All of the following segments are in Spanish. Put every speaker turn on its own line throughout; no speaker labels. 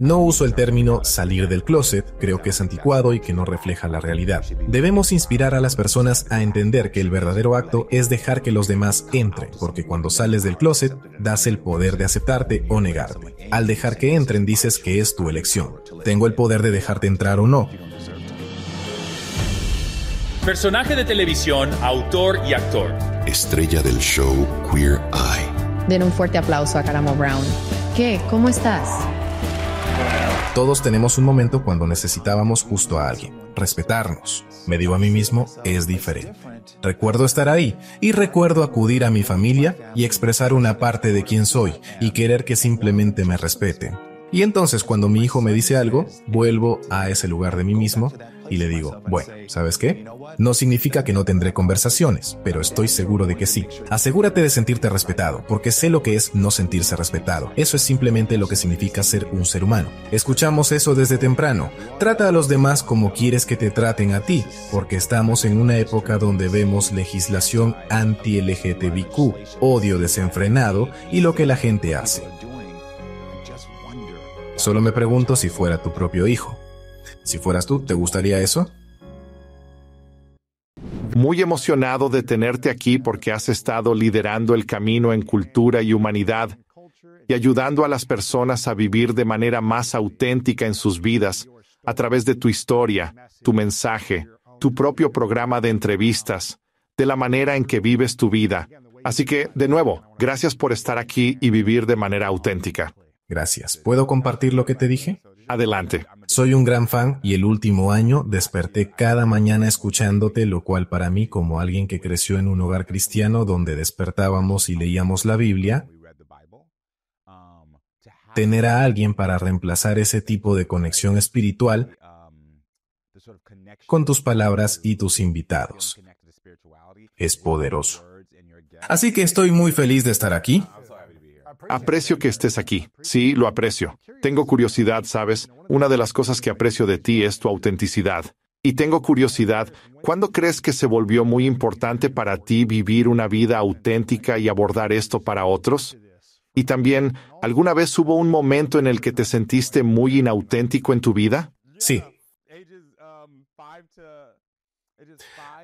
No uso el término salir del closet, creo que es anticuado y que no refleja la realidad. Debemos inspirar a las personas a entender que el verdadero acto es dejar que los demás entren, porque cuando sales del closet das el poder de aceptarte o negarte. Al dejar que entren dices que es tu elección. Tengo el poder de dejarte entrar o no.
Personaje de televisión, autor y actor. Estrella del show Queer Eye.
Den un fuerte aplauso a Caramo Brown. ¿Qué? ¿Cómo estás? Todos tenemos un momento cuando necesitábamos justo a alguien. Respetarnos, me digo a mí mismo, es diferente. Recuerdo estar ahí y recuerdo acudir a mi familia y expresar una parte de quién soy y querer que simplemente me respeten. Y entonces cuando mi hijo me dice algo, vuelvo a ese lugar de mí mismo y le digo, bueno, ¿sabes qué? No significa que no tendré conversaciones, pero estoy seguro de que sí. Asegúrate de sentirte respetado, porque sé lo que es no sentirse respetado. Eso es simplemente lo que significa ser un ser humano. Escuchamos eso desde temprano. Trata a los demás como quieres que te traten a ti, porque estamos en una época donde vemos legislación anti-LGTBQ, odio desenfrenado y lo que la gente hace. Solo me pregunto si fuera tu propio hijo. Si fueras tú, ¿te gustaría eso?
Muy emocionado de tenerte aquí porque has estado liderando el camino en cultura y humanidad y ayudando a las personas a vivir de manera más auténtica en sus vidas a través de tu historia, tu mensaje, tu propio programa de entrevistas, de la manera en que vives tu vida. Así que, de nuevo, gracias por estar aquí y vivir de manera auténtica. Gracias. ¿Puedo compartir lo que te dije? Adelante.
Soy un gran fan y el último año desperté cada mañana escuchándote, lo cual para mí, como alguien que creció en un hogar cristiano donde despertábamos y leíamos la Biblia, tener a alguien para reemplazar ese tipo de conexión espiritual con tus palabras y tus invitados es poderoso. Así que estoy muy feliz
de estar aquí. Aprecio que estés aquí. Sí, lo aprecio. Tengo curiosidad, ¿sabes? Una de las cosas que aprecio de ti es tu autenticidad. Y tengo curiosidad, ¿cuándo crees que se volvió muy importante para ti vivir una vida auténtica y abordar esto para otros? Y también, ¿alguna vez hubo un momento en el que te sentiste muy inauténtico en tu vida? Sí.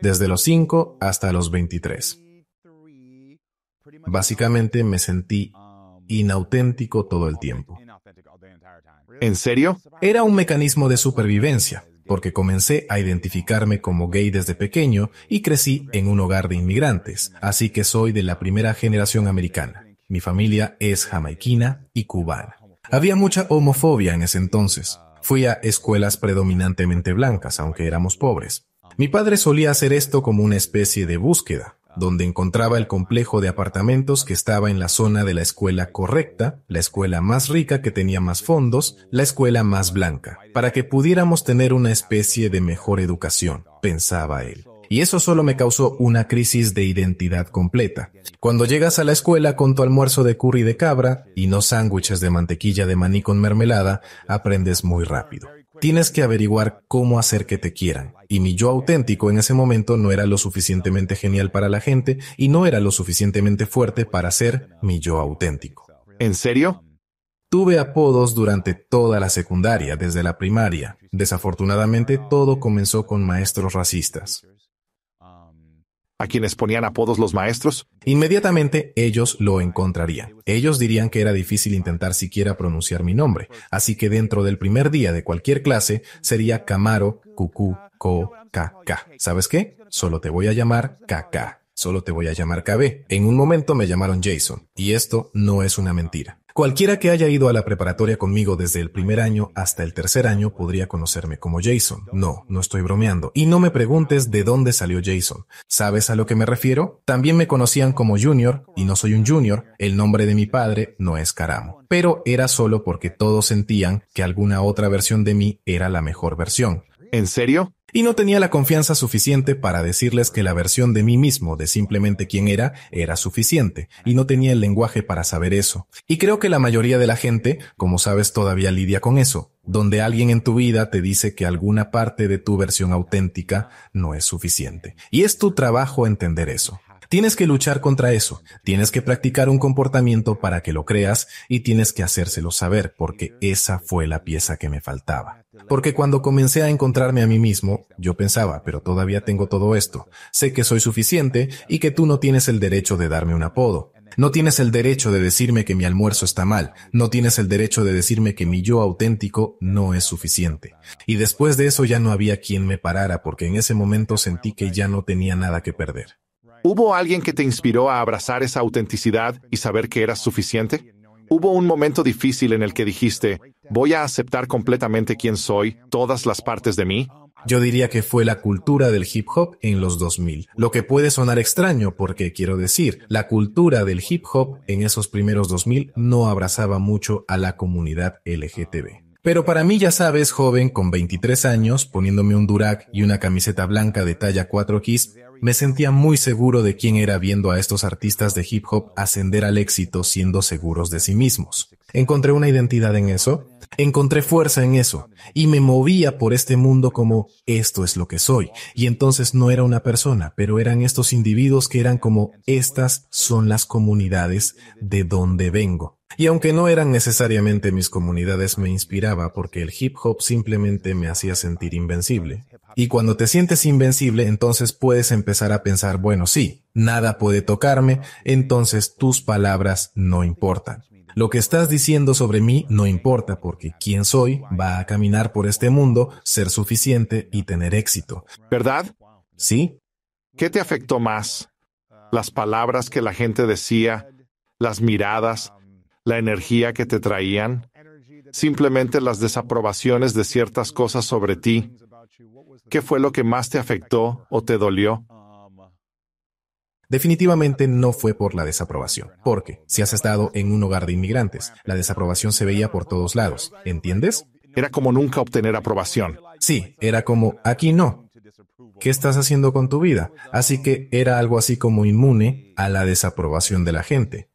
Desde los 5 hasta los 23.
Básicamente me sentí inauténtico todo el tiempo. ¿En serio? Era un mecanismo de supervivencia, porque comencé a identificarme como gay desde pequeño y crecí en un hogar de inmigrantes, así que soy de la primera generación americana. Mi familia es jamaiquina y cubana. Había mucha homofobia en ese entonces. Fui a escuelas predominantemente blancas, aunque éramos pobres. Mi padre solía hacer esto como una especie de búsqueda, donde encontraba el complejo de apartamentos que estaba en la zona de la escuela correcta, la escuela más rica que tenía más fondos, la escuela más blanca, para que pudiéramos tener una especie de mejor educación, pensaba él. Y eso solo me causó una crisis de identidad completa. Cuando llegas a la escuela con tu almuerzo de curry de cabra y no sándwiches de mantequilla de maní con mermelada, aprendes muy rápido. Tienes que averiguar cómo hacer que te quieran. Y mi yo auténtico en ese momento no era lo suficientemente genial para la gente y no era lo suficientemente fuerte para ser mi yo auténtico. ¿En serio? Tuve apodos durante toda la secundaria, desde la primaria. Desafortunadamente todo comenzó con maestros racistas
a quienes ponían apodos los maestros?
Inmediatamente ellos lo encontrarían. Ellos dirían que era difícil intentar siquiera pronunciar mi nombre, así que dentro del primer día de cualquier clase sería Camaro, Cucú, Co, KK. ¿Sabes qué? Solo te voy a llamar KK. Solo te voy a llamar KB. En un momento me llamaron Jason, y esto no es una mentira. Cualquiera que haya ido a la preparatoria conmigo desde el primer año hasta el tercer año podría conocerme como Jason. No, no estoy bromeando. Y no me preguntes de dónde salió Jason. ¿Sabes a lo que me refiero? También me conocían como Junior, y no soy un Junior, el nombre de mi padre no es Caramo. Pero era solo porque todos sentían que alguna otra versión de mí era la mejor versión. ¿En serio? y no tenía la confianza suficiente para decirles que la versión de mí mismo de simplemente quién era era suficiente, y no tenía el lenguaje para saber eso. Y creo que la mayoría de la gente, como sabes, todavía lidia con eso, donde alguien en tu vida te dice que alguna parte de tu versión auténtica no es suficiente. Y es tu trabajo entender eso. Tienes que luchar contra eso, tienes que practicar un comportamiento para que lo creas y tienes que hacérselo saber porque esa fue la pieza que me faltaba. Porque cuando comencé a encontrarme a mí mismo, yo pensaba, pero todavía tengo todo esto, sé que soy suficiente y que tú no tienes el derecho de darme un apodo. No tienes el derecho de decirme que mi almuerzo está mal, no tienes el derecho de decirme que mi yo auténtico no es suficiente. Y después de eso ya no había quien me parara porque en ese momento sentí que ya no tenía nada que perder.
¿Hubo alguien que te inspiró a abrazar esa autenticidad y saber que eras suficiente? ¿Hubo un momento difícil en el que dijiste, voy a aceptar completamente quién soy, todas las partes de mí? Yo diría que fue la cultura del hip
hop en los 2000, lo que puede sonar extraño porque quiero decir, la cultura del hip hop en esos primeros 2000 no abrazaba mucho a la comunidad LGTB. Pero para mí ya sabes, joven, con 23 años, poniéndome un durac y una camiseta blanca de talla 4X, me sentía muy seguro de quién era viendo a estos artistas de hip hop ascender al éxito siendo seguros de sí mismos. Encontré una identidad en eso, encontré fuerza en eso, y me movía por este mundo como esto es lo que soy. Y entonces no era una persona, pero eran estos individuos que eran como estas son las comunidades de donde vengo. Y aunque no eran necesariamente mis comunidades, me inspiraba porque el hip hop simplemente me hacía sentir invencible. Y cuando te sientes invencible, entonces puedes empezar a pensar, bueno, sí, nada puede tocarme, entonces tus palabras no importan. Lo que estás diciendo sobre mí no importa porque quién soy va a caminar por este mundo, ser suficiente y tener éxito.
¿Verdad? Sí. ¿Qué te afectó más? ¿Las palabras que la gente decía? ¿Las miradas? la energía que te traían, simplemente las desaprobaciones de ciertas cosas sobre ti. ¿Qué fue lo que más te afectó o te dolió?
Definitivamente no fue por la desaprobación, porque si has estado en un hogar de inmigrantes, la desaprobación se veía por todos lados, ¿entiendes?
Era como nunca obtener aprobación.
Sí, era como, aquí no, ¿Qué estás haciendo con tu vida? Así que era algo así como inmune a la desaprobación de la gente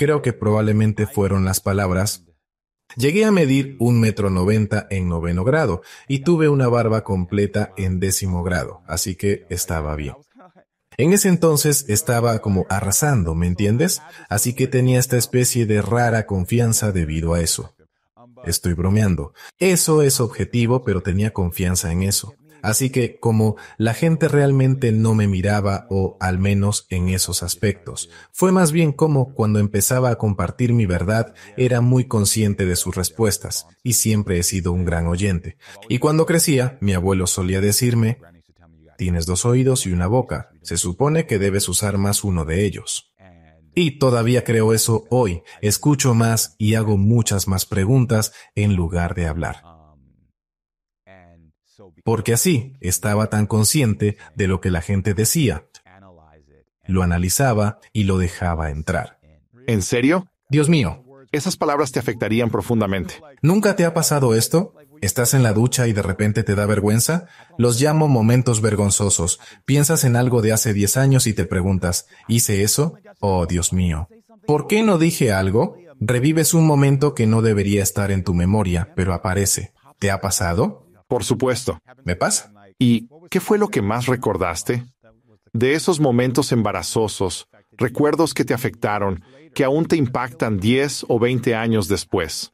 creo que probablemente fueron las palabras. Llegué a medir un metro noventa en noveno grado y tuve una barba completa en décimo grado, así que estaba bien. En ese entonces estaba como arrasando, ¿me entiendes? Así que tenía esta especie de rara confianza debido a eso. Estoy bromeando. Eso es objetivo, pero tenía confianza en eso. Así que como la gente realmente no me miraba o al menos en esos aspectos, fue más bien como cuando empezaba a compartir mi verdad era muy consciente de sus respuestas y siempre he sido un gran oyente. Y cuando crecía, mi abuelo solía decirme, tienes dos oídos y una boca, se supone que debes usar más uno de ellos. Y todavía creo eso hoy. Escucho más y hago muchas más preguntas en lugar de hablar porque así estaba tan consciente de lo que la gente decía. Lo analizaba y lo dejaba entrar.
¿En serio? Dios mío. Esas palabras te afectarían profundamente.
¿Nunca te ha pasado esto? ¿Estás en la ducha y de repente te da vergüenza? Los llamo momentos vergonzosos. Piensas en algo de hace 10 años y te preguntas, ¿hice eso? Oh, Dios mío. ¿Por qué no dije algo? Revives un momento que no debería estar en tu memoria, pero
aparece. ¿Te ha pasado? Por supuesto. ¿Me pasa? ¿Y qué fue lo que más recordaste? De esos momentos embarazosos, recuerdos que te afectaron, que aún te impactan 10 o 20 años después.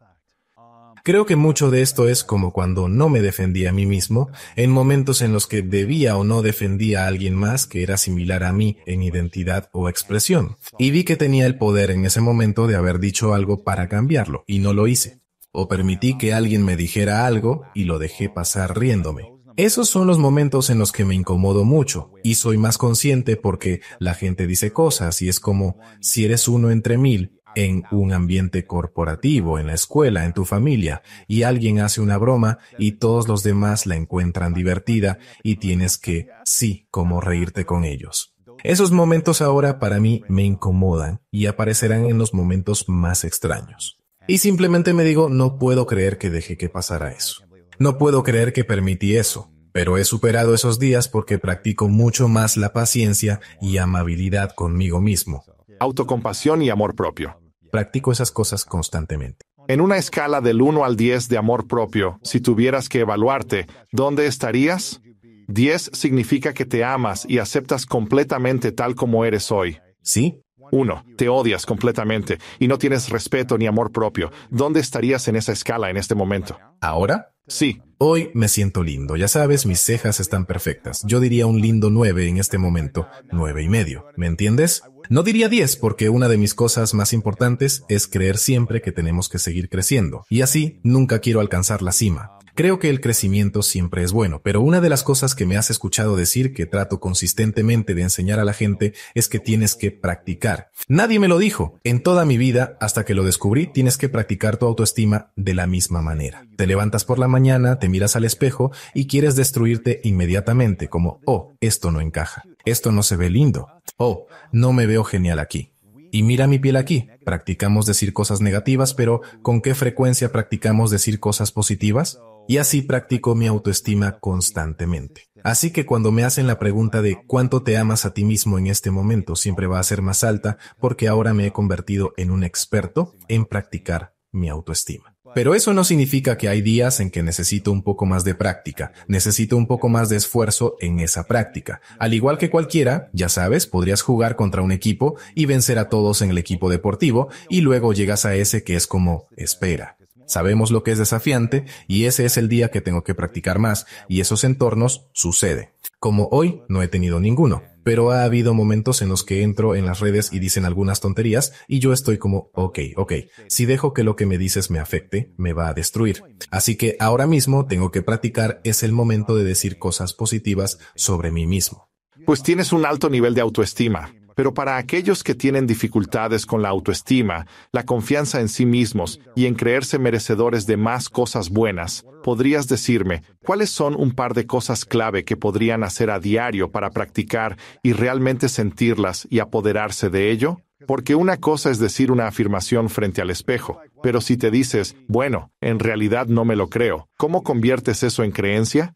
Creo que mucho de esto es como cuando no me defendí a mí mismo, en momentos en los que debía o no defendía a alguien más que era similar a mí en identidad o expresión, y vi que tenía el poder en ese momento de haber dicho algo para cambiarlo, y no lo hice o permití que alguien me dijera algo y lo dejé pasar riéndome. Esos son los momentos en los que me incomodo mucho y soy más consciente porque la gente dice cosas y es como si eres uno entre mil en un ambiente corporativo, en la escuela, en tu familia, y alguien hace una broma y todos los demás la encuentran divertida y tienes que, sí, como reírte con ellos. Esos momentos ahora para mí me incomodan y aparecerán en los momentos más extraños. Y simplemente me digo, no puedo creer que dejé que pasara eso. No puedo creer que permití eso, pero he superado esos días porque practico mucho más la paciencia y amabilidad conmigo mismo.
Autocompasión y amor propio. Practico
esas cosas constantemente.
En una escala del 1 al 10 de amor propio, si tuvieras que evaluarte, ¿dónde estarías? 10 significa que te amas y aceptas completamente tal como eres hoy. Sí, uno, te odias completamente y no tienes respeto ni amor propio. ¿Dónde estarías en esa escala en este momento? ¿Ahora?
Sí. Hoy me siento lindo, ya sabes, mis cejas están perfectas. Yo diría un lindo 9 en este momento, nueve y medio. ¿Me entiendes? No diría 10 porque una de mis cosas más importantes es creer siempre que tenemos que seguir creciendo, y así nunca quiero alcanzar la cima. Creo que el crecimiento siempre es bueno, pero una de las cosas que me has escuchado decir que trato consistentemente de enseñar a la gente es que tienes que practicar. Nadie me lo dijo. En toda mi vida, hasta que lo descubrí, tienes que practicar tu autoestima de la misma manera. Te levantas por la mañana, te miras al espejo y quieres destruirte inmediatamente como, oh, esto no encaja esto no se ve lindo. Oh, no me veo genial aquí. Y mira mi piel aquí. Practicamos decir cosas negativas, pero ¿con qué frecuencia practicamos decir cosas positivas? Y así practico mi autoestima constantemente. Así que cuando me hacen la pregunta de cuánto te amas a ti mismo en este momento, siempre va a ser más alta porque ahora me he convertido en un experto en practicar mi autoestima. Pero eso no significa que hay días en que necesito un poco más de práctica, necesito un poco más de esfuerzo en esa práctica. Al igual que cualquiera, ya sabes, podrías jugar contra un equipo y vencer a todos en el equipo deportivo y luego llegas a ese que es como espera. Sabemos lo que es desafiante y ese es el día que tengo que practicar más y esos entornos sucede. Como hoy no he tenido ninguno pero ha habido momentos en los que entro en las redes y dicen algunas tonterías y yo estoy como, ok, ok, si dejo que lo que me dices me afecte, me va a destruir. Así que ahora mismo tengo que practicar, es el momento de decir cosas positivas sobre mí mismo.
Pues tienes un alto nivel de autoestima. Pero para aquellos que tienen dificultades con la autoestima, la confianza en sí mismos y en creerse merecedores de más cosas buenas, podrías decirme cuáles son un par de cosas clave que podrían hacer a diario para practicar y realmente sentirlas y apoderarse de ello? Porque una cosa es decir una afirmación frente al espejo, pero si te dices, bueno, en realidad no me lo creo, ¿cómo conviertes eso en creencia?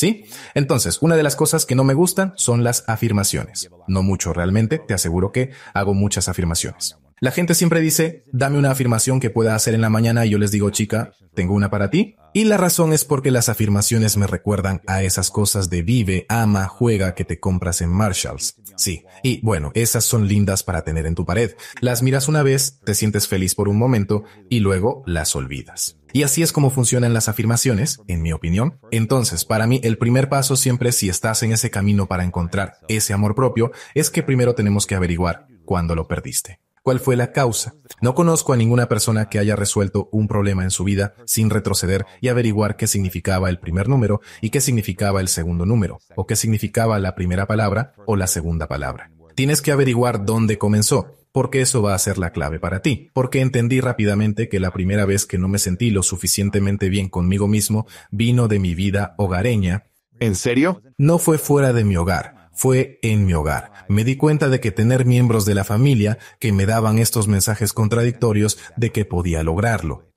¿Sí? Entonces, una de las cosas que no me gustan
son las afirmaciones. No mucho realmente, te aseguro que hago muchas afirmaciones. La gente siempre dice, dame una afirmación que pueda hacer en la mañana y yo les digo, chica, tengo una para ti. Y la razón es porque las afirmaciones me recuerdan a esas cosas de vive, ama, juega que te compras en Marshalls. Sí, y bueno, esas son lindas para tener en tu pared. Las miras una vez, te sientes feliz por un momento y luego las olvidas. Y así es como funcionan las afirmaciones, en mi opinión. Entonces, para mí, el primer paso siempre si estás en ese camino para encontrar ese amor propio es que primero tenemos que averiguar cuándo lo perdiste cuál fue la causa. No conozco a ninguna persona que haya resuelto un problema en su vida sin retroceder y averiguar qué significaba el primer número y qué significaba el segundo número, o qué significaba la primera palabra o la segunda palabra. Tienes que averiguar dónde comenzó, porque eso va a ser la clave para ti, porque entendí rápidamente que la primera vez que no me sentí lo suficientemente bien conmigo mismo vino de mi vida hogareña. ¿En serio? No fue fuera de mi hogar fue en mi hogar. Me di cuenta de que tener miembros de la familia que me daban estos mensajes contradictorios de que podía lograrlo.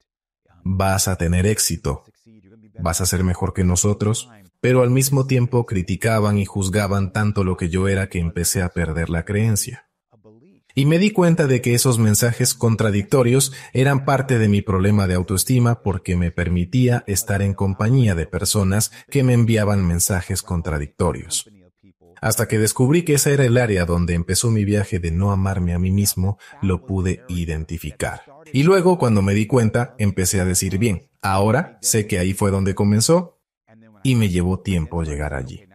Vas a tener éxito. Vas a ser mejor que nosotros. Pero al mismo tiempo criticaban y juzgaban tanto lo que yo era que empecé a perder la creencia. Y me di cuenta de que esos mensajes contradictorios eran parte de mi problema de autoestima porque me permitía estar en compañía de personas que me enviaban mensajes contradictorios. Hasta que descubrí que esa era el área donde empezó mi viaje de no amarme a mí mismo, lo pude identificar. Y luego, cuando me di cuenta, empecé a decir, bien, ahora sé que ahí fue donde comenzó y me llevó tiempo llegar allí.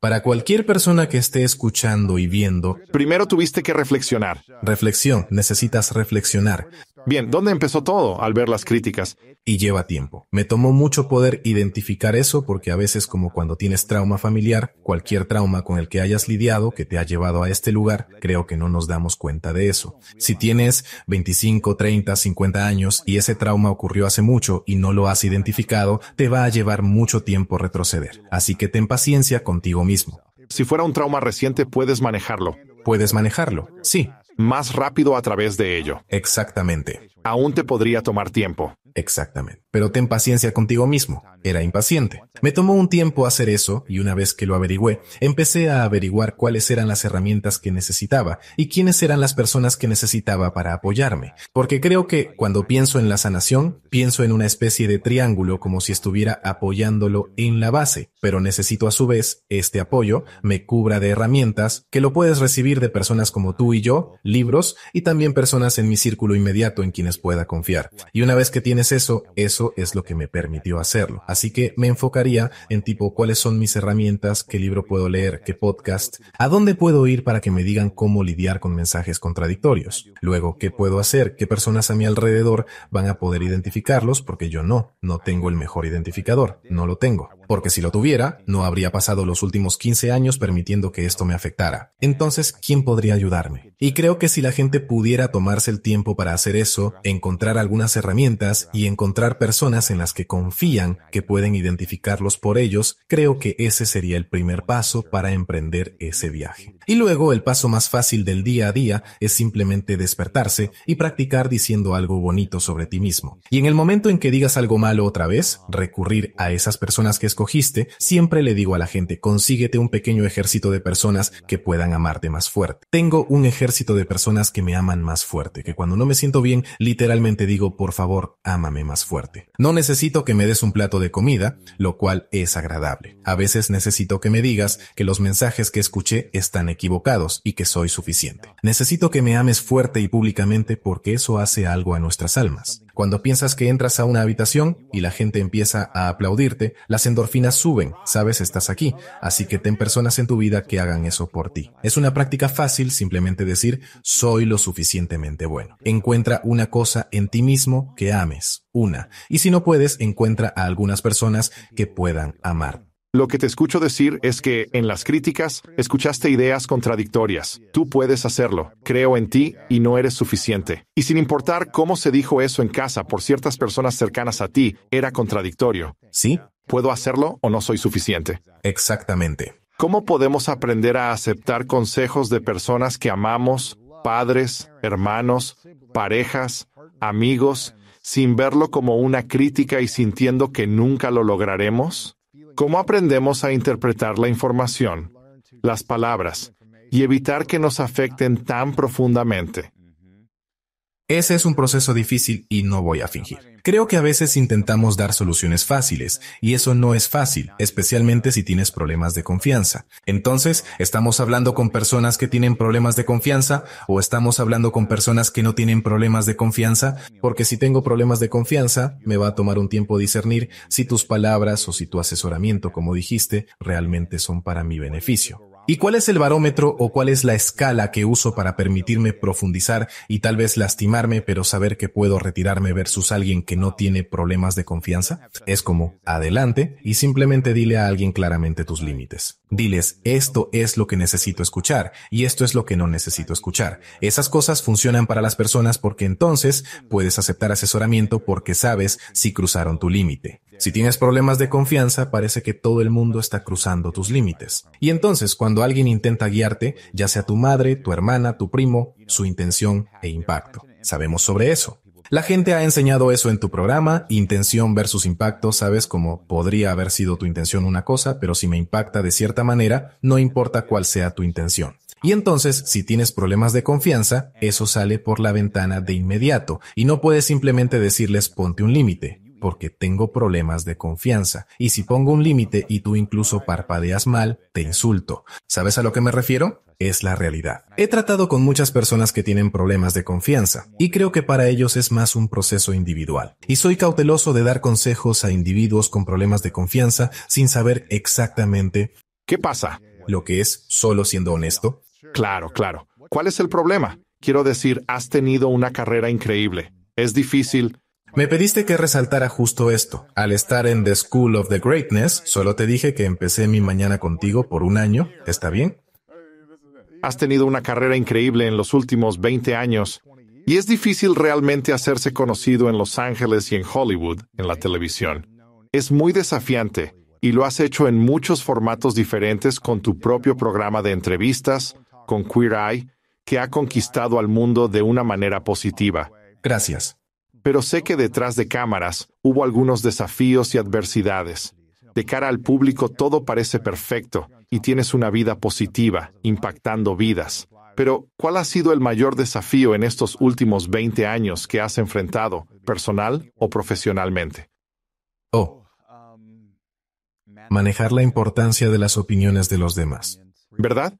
Para cualquier persona que esté escuchando y viendo, primero
tuviste que reflexionar.
Reflexión, necesitas reflexionar.
Bien, ¿dónde empezó todo al ver las críticas?
Y lleva tiempo. Me tomó mucho poder identificar eso porque a veces como cuando tienes trauma familiar, cualquier trauma con el que hayas lidiado que te ha llevado a este lugar, creo que no nos damos cuenta de eso. Si tienes 25, 30, 50 años y ese trauma ocurrió hace mucho y no lo has identificado, te va a llevar mucho tiempo retroceder. Así que ten paciencia
contigo mismo. Si fuera un trauma reciente, puedes manejarlo. Puedes manejarlo, sí, más rápido a través de ello. Exactamente. Aún te podría tomar tiempo. Exactamente.
Pero ten paciencia contigo mismo. Era impaciente. Me tomó un tiempo hacer eso y una vez que lo averigüé, empecé a averiguar cuáles eran las herramientas que necesitaba y quiénes eran las personas que necesitaba para apoyarme. Porque creo que cuando pienso en la sanación, pienso en una especie de triángulo como si estuviera apoyándolo en la base, pero necesito a su vez este apoyo me cubra de herramientas que lo puedes recibir de personas como tú y yo, libros y también personas en mi círculo inmediato en quienes pueda confiar. Y una vez que tienes eso, eso es lo que me permitió hacerlo. Así que me enfocaría en tipo cuáles son mis herramientas, qué libro puedo leer, qué podcast, a dónde puedo ir para que me digan cómo lidiar con mensajes contradictorios. Luego, qué puedo hacer, qué personas a mi alrededor van a poder identificarlos porque yo no, no tengo el mejor identificador, no lo tengo porque si lo tuviera, no habría pasado los últimos 15 años permitiendo que esto me afectara. Entonces, ¿quién podría ayudarme? Y creo que si la gente pudiera tomarse el tiempo para hacer eso, encontrar algunas herramientas y encontrar personas en las que confían que pueden identificarlos por ellos, creo que ese sería el primer paso para emprender ese viaje. Y luego el paso más fácil del día a día es simplemente despertarse y practicar diciendo algo bonito sobre ti mismo. Y en el momento en que digas algo malo otra vez, recurrir a esas personas que escogiste, siempre le digo a la gente, consíguete un pequeño ejército de personas que puedan amarte más fuerte. Tengo un ejército de personas que me aman más fuerte, que cuando no me siento bien, literalmente digo, por favor, ámame más fuerte. No necesito que me des un plato de comida, lo cual es agradable. A veces necesito que me digas que los mensajes que escuché están equivocados y que soy suficiente. Necesito que me ames fuerte y públicamente porque eso hace algo a nuestras almas. Cuando piensas que entras a una habitación y la gente empieza a aplaudirte, las endorfinas suben, sabes estás aquí, así que ten personas en tu vida que hagan eso por ti. Es una práctica fácil simplemente decir soy lo suficientemente bueno. Encuentra una cosa en ti mismo que ames, una, y si no puedes, encuentra a algunas personas que puedan amar.
Lo que te escucho decir es que, en las críticas, escuchaste ideas contradictorias. Tú puedes hacerlo, creo en ti, y no eres suficiente. Y sin importar cómo se dijo eso en casa por ciertas personas cercanas a ti, era contradictorio. Sí. ¿Puedo hacerlo o no soy suficiente? Exactamente. ¿Cómo podemos aprender a aceptar consejos de personas que amamos, padres, hermanos, parejas, amigos, sin verlo como una crítica y sintiendo que nunca lo lograremos? ¿Cómo aprendemos a interpretar la información, las palabras, y evitar que nos afecten tan profundamente? Ese es un proceso difícil y no voy a fingir. Creo que a veces
intentamos dar soluciones fáciles y eso no es fácil, especialmente si tienes problemas de confianza. Entonces, ¿estamos hablando con personas que tienen problemas de confianza o estamos hablando con personas que no tienen problemas de confianza? Porque si tengo problemas de confianza, me va a tomar un tiempo discernir si tus palabras o si tu asesoramiento, como dijiste, realmente son para mi beneficio. ¿Y cuál es el barómetro o cuál es la escala que uso para permitirme profundizar y tal vez lastimarme, pero saber que puedo retirarme versus alguien que no tiene problemas de confianza? Es como, adelante y simplemente dile a alguien claramente tus límites. Diles, esto es lo que necesito escuchar y esto es lo que no necesito escuchar. Esas cosas funcionan para las personas porque entonces puedes aceptar asesoramiento porque sabes si cruzaron tu límite. Si tienes problemas de confianza, parece que todo el mundo está cruzando tus límites. Y entonces, cuando alguien intenta guiarte, ya sea tu madre, tu hermana, tu primo, su intención e impacto. Sabemos sobre eso. La gente ha enseñado eso en tu programa, intención versus impacto, sabes cómo podría haber sido tu intención una cosa, pero si me impacta de cierta manera, no importa cuál sea tu intención. Y entonces, si tienes problemas de confianza, eso sale por la ventana de inmediato, y no puedes simplemente decirles ponte un límite porque tengo problemas de confianza y si pongo un límite y tú incluso parpadeas mal, te insulto. ¿Sabes a lo que me refiero? Es la realidad. He tratado con muchas personas que tienen problemas de confianza y creo que para ellos es más un proceso individual. Y soy cauteloso de dar consejos a individuos con problemas de confianza sin saber exactamente
qué pasa. Lo que es solo siendo honesto. Claro, claro. ¿Cuál es el problema? Quiero decir, has tenido una carrera increíble. Es difícil, me pediste que resaltara
justo esto. Al estar en The School of the Greatness, solo te dije que empecé mi mañana contigo por un año. ¿Está bien?
Has tenido una carrera increíble en los últimos 20 años y es difícil realmente hacerse conocido en Los Ángeles y en Hollywood, en la televisión. Es muy desafiante y lo has hecho en muchos formatos diferentes con tu propio programa de entrevistas, con Queer Eye, que ha conquistado al mundo de una manera positiva. Gracias pero sé que detrás de cámaras hubo algunos desafíos y adversidades. De cara al público todo parece perfecto y tienes una vida positiva, impactando vidas. Pero, ¿cuál ha sido el mayor desafío en estos últimos 20 años que has enfrentado, personal o profesionalmente?
Oh. Manejar la importancia de las opiniones de los demás. ¿Verdad?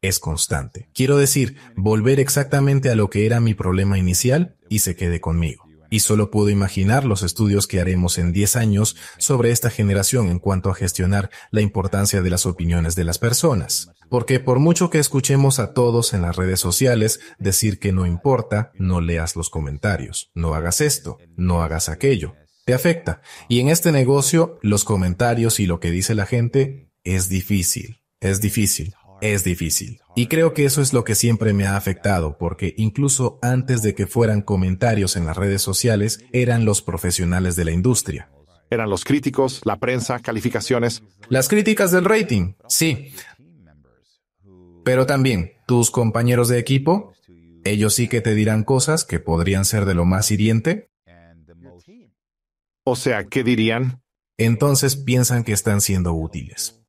Es constante. Quiero decir, volver exactamente a lo que era mi problema inicial y se quede conmigo y solo puedo imaginar los estudios que haremos en 10 años sobre esta generación en cuanto a gestionar la importancia de las opiniones de las personas. Porque por mucho que escuchemos a todos en las redes sociales decir que no importa, no leas los comentarios, no hagas esto, no hagas aquello, te afecta. Y en este negocio, los comentarios y lo que dice la gente es difícil, es difícil es difícil. Y creo que eso es lo que siempre me ha afectado, porque incluso antes de que fueran comentarios en las redes sociales, eran los profesionales de la industria.
Eran los críticos, la prensa, calificaciones. Las críticas del rating,
sí. Pero también tus compañeros de equipo, ellos sí que te dirán cosas que podrían ser de lo más hiriente. O sea, ¿qué dirían? Entonces piensan que están siendo útiles.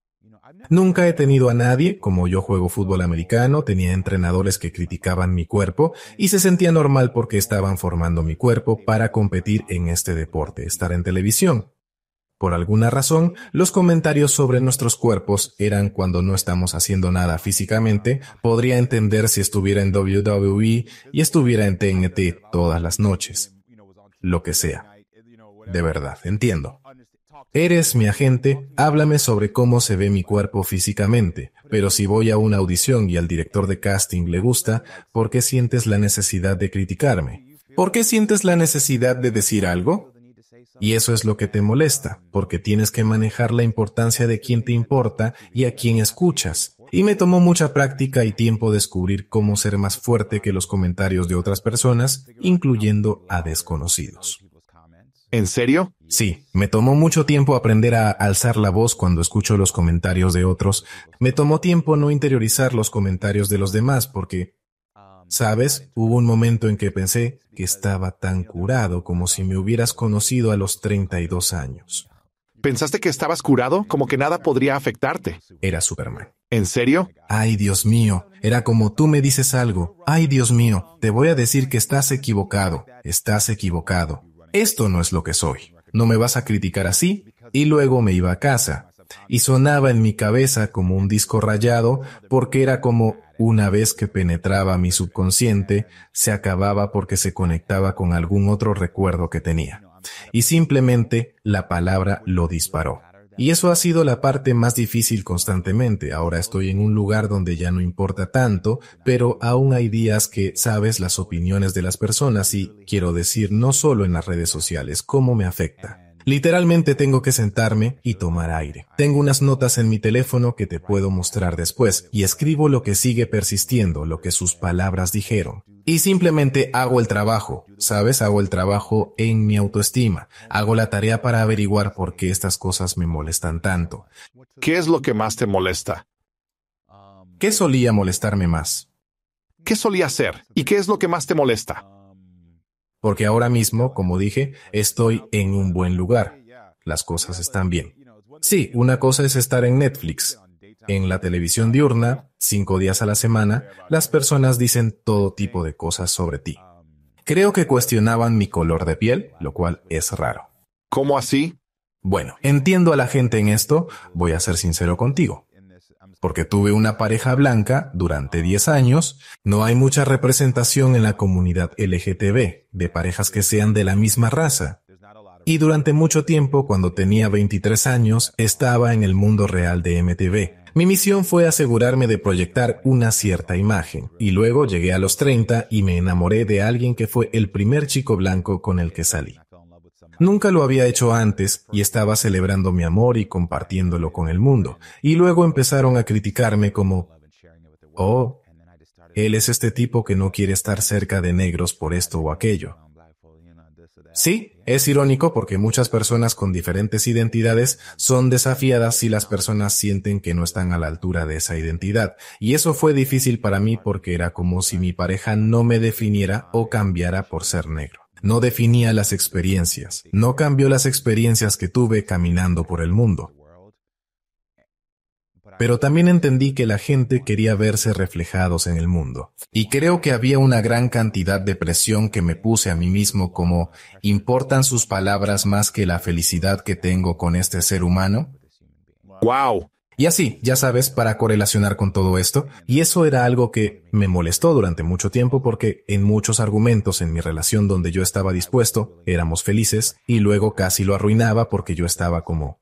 Nunca he tenido a nadie, como yo juego fútbol americano, tenía entrenadores que criticaban mi cuerpo y se sentía normal porque estaban formando mi cuerpo para competir en este deporte, estar en televisión. Por alguna razón, los comentarios sobre nuestros cuerpos eran cuando no estamos haciendo nada físicamente, podría entender si estuviera en WWE y estuviera en TNT todas las noches. Lo que sea. De verdad, entiendo. Eres mi agente, háblame sobre cómo se ve mi cuerpo físicamente, pero si voy a una audición y al director de casting le gusta, ¿por qué sientes la necesidad de criticarme? ¿Por qué sientes la necesidad de decir algo? Y eso es lo que te molesta, porque tienes que manejar la importancia de quién te importa y a quién escuchas. Y me tomó mucha práctica y tiempo descubrir cómo ser más fuerte que los comentarios de otras personas, incluyendo a desconocidos. ¿En serio? Sí, me tomó mucho tiempo aprender a alzar la voz cuando escucho los comentarios de otros. Me tomó tiempo no interiorizar los comentarios de los demás porque, sabes, hubo un momento en que pensé que estaba tan curado como si me hubieras conocido a los
32 años. ¿Pensaste que estabas curado? Como que nada podría afectarte. Era Superman.
¿En serio? Ay, Dios mío. Era como tú me dices algo. Ay, Dios mío. Te voy a decir que estás equivocado. Estás equivocado. Esto no es lo que soy no me vas a criticar así, y luego me iba a casa. Y sonaba en mi cabeza como un disco rayado porque era como una vez que penetraba mi subconsciente, se acababa porque se conectaba con algún otro recuerdo que tenía. Y simplemente la palabra lo disparó. Y eso ha sido la parte más difícil constantemente. Ahora estoy en un lugar donde ya no importa tanto, pero aún hay días que sabes las opiniones de las personas y, quiero decir, no solo en las redes sociales, cómo me afecta. Literalmente tengo que sentarme y tomar aire. Tengo unas notas en mi teléfono que te puedo mostrar después y escribo lo que sigue persistiendo, lo que sus palabras dijeron. Y simplemente hago el trabajo, ¿sabes? Hago el trabajo en mi autoestima. Hago la tarea para averiguar por qué estas cosas me molestan tanto.
¿Qué es lo que más te
molesta? ¿Qué solía molestarme más? ¿Qué solía hacer? ¿Y qué es lo que más te molesta? Porque ahora mismo, como dije, estoy en un buen lugar. Las cosas están bien. Sí, una cosa es estar en Netflix. En la televisión diurna, cinco días a la semana, las personas dicen todo tipo de cosas sobre ti. Creo que cuestionaban mi color de piel, lo cual es raro. ¿Cómo así? Bueno, entiendo a la gente en esto, voy a ser sincero contigo porque tuve una pareja blanca durante 10 años, no hay mucha representación en la comunidad LGTB de parejas que sean de la misma raza. Y durante mucho tiempo, cuando tenía 23 años, estaba en el mundo real de MTV. Mi misión fue asegurarme de proyectar una cierta imagen, y luego llegué a los 30 y me enamoré de alguien que fue el primer chico blanco con el que salí. Nunca lo había hecho antes y estaba celebrando mi amor y compartiéndolo con el mundo. Y luego empezaron a criticarme como, oh, él es este tipo que no quiere estar cerca de negros por esto o aquello. Sí, es irónico porque muchas personas con diferentes identidades son desafiadas si las personas sienten que no están a la altura de esa identidad. Y eso fue difícil para mí porque era como si mi pareja no me definiera o cambiara por ser negro no definía las experiencias, no cambió las experiencias que tuve caminando por el mundo. Pero también entendí que la gente quería verse reflejados en el mundo. Y creo que había una gran cantidad de presión que me puse a mí mismo como, ¿importan sus palabras más que la felicidad que tengo con este ser humano? ¡Wow! Y así, ya sabes, para correlacionar con todo esto, y eso era algo que me molestó durante mucho tiempo porque en muchos argumentos en mi relación donde yo estaba dispuesto, éramos felices, y luego casi lo arruinaba porque yo estaba como...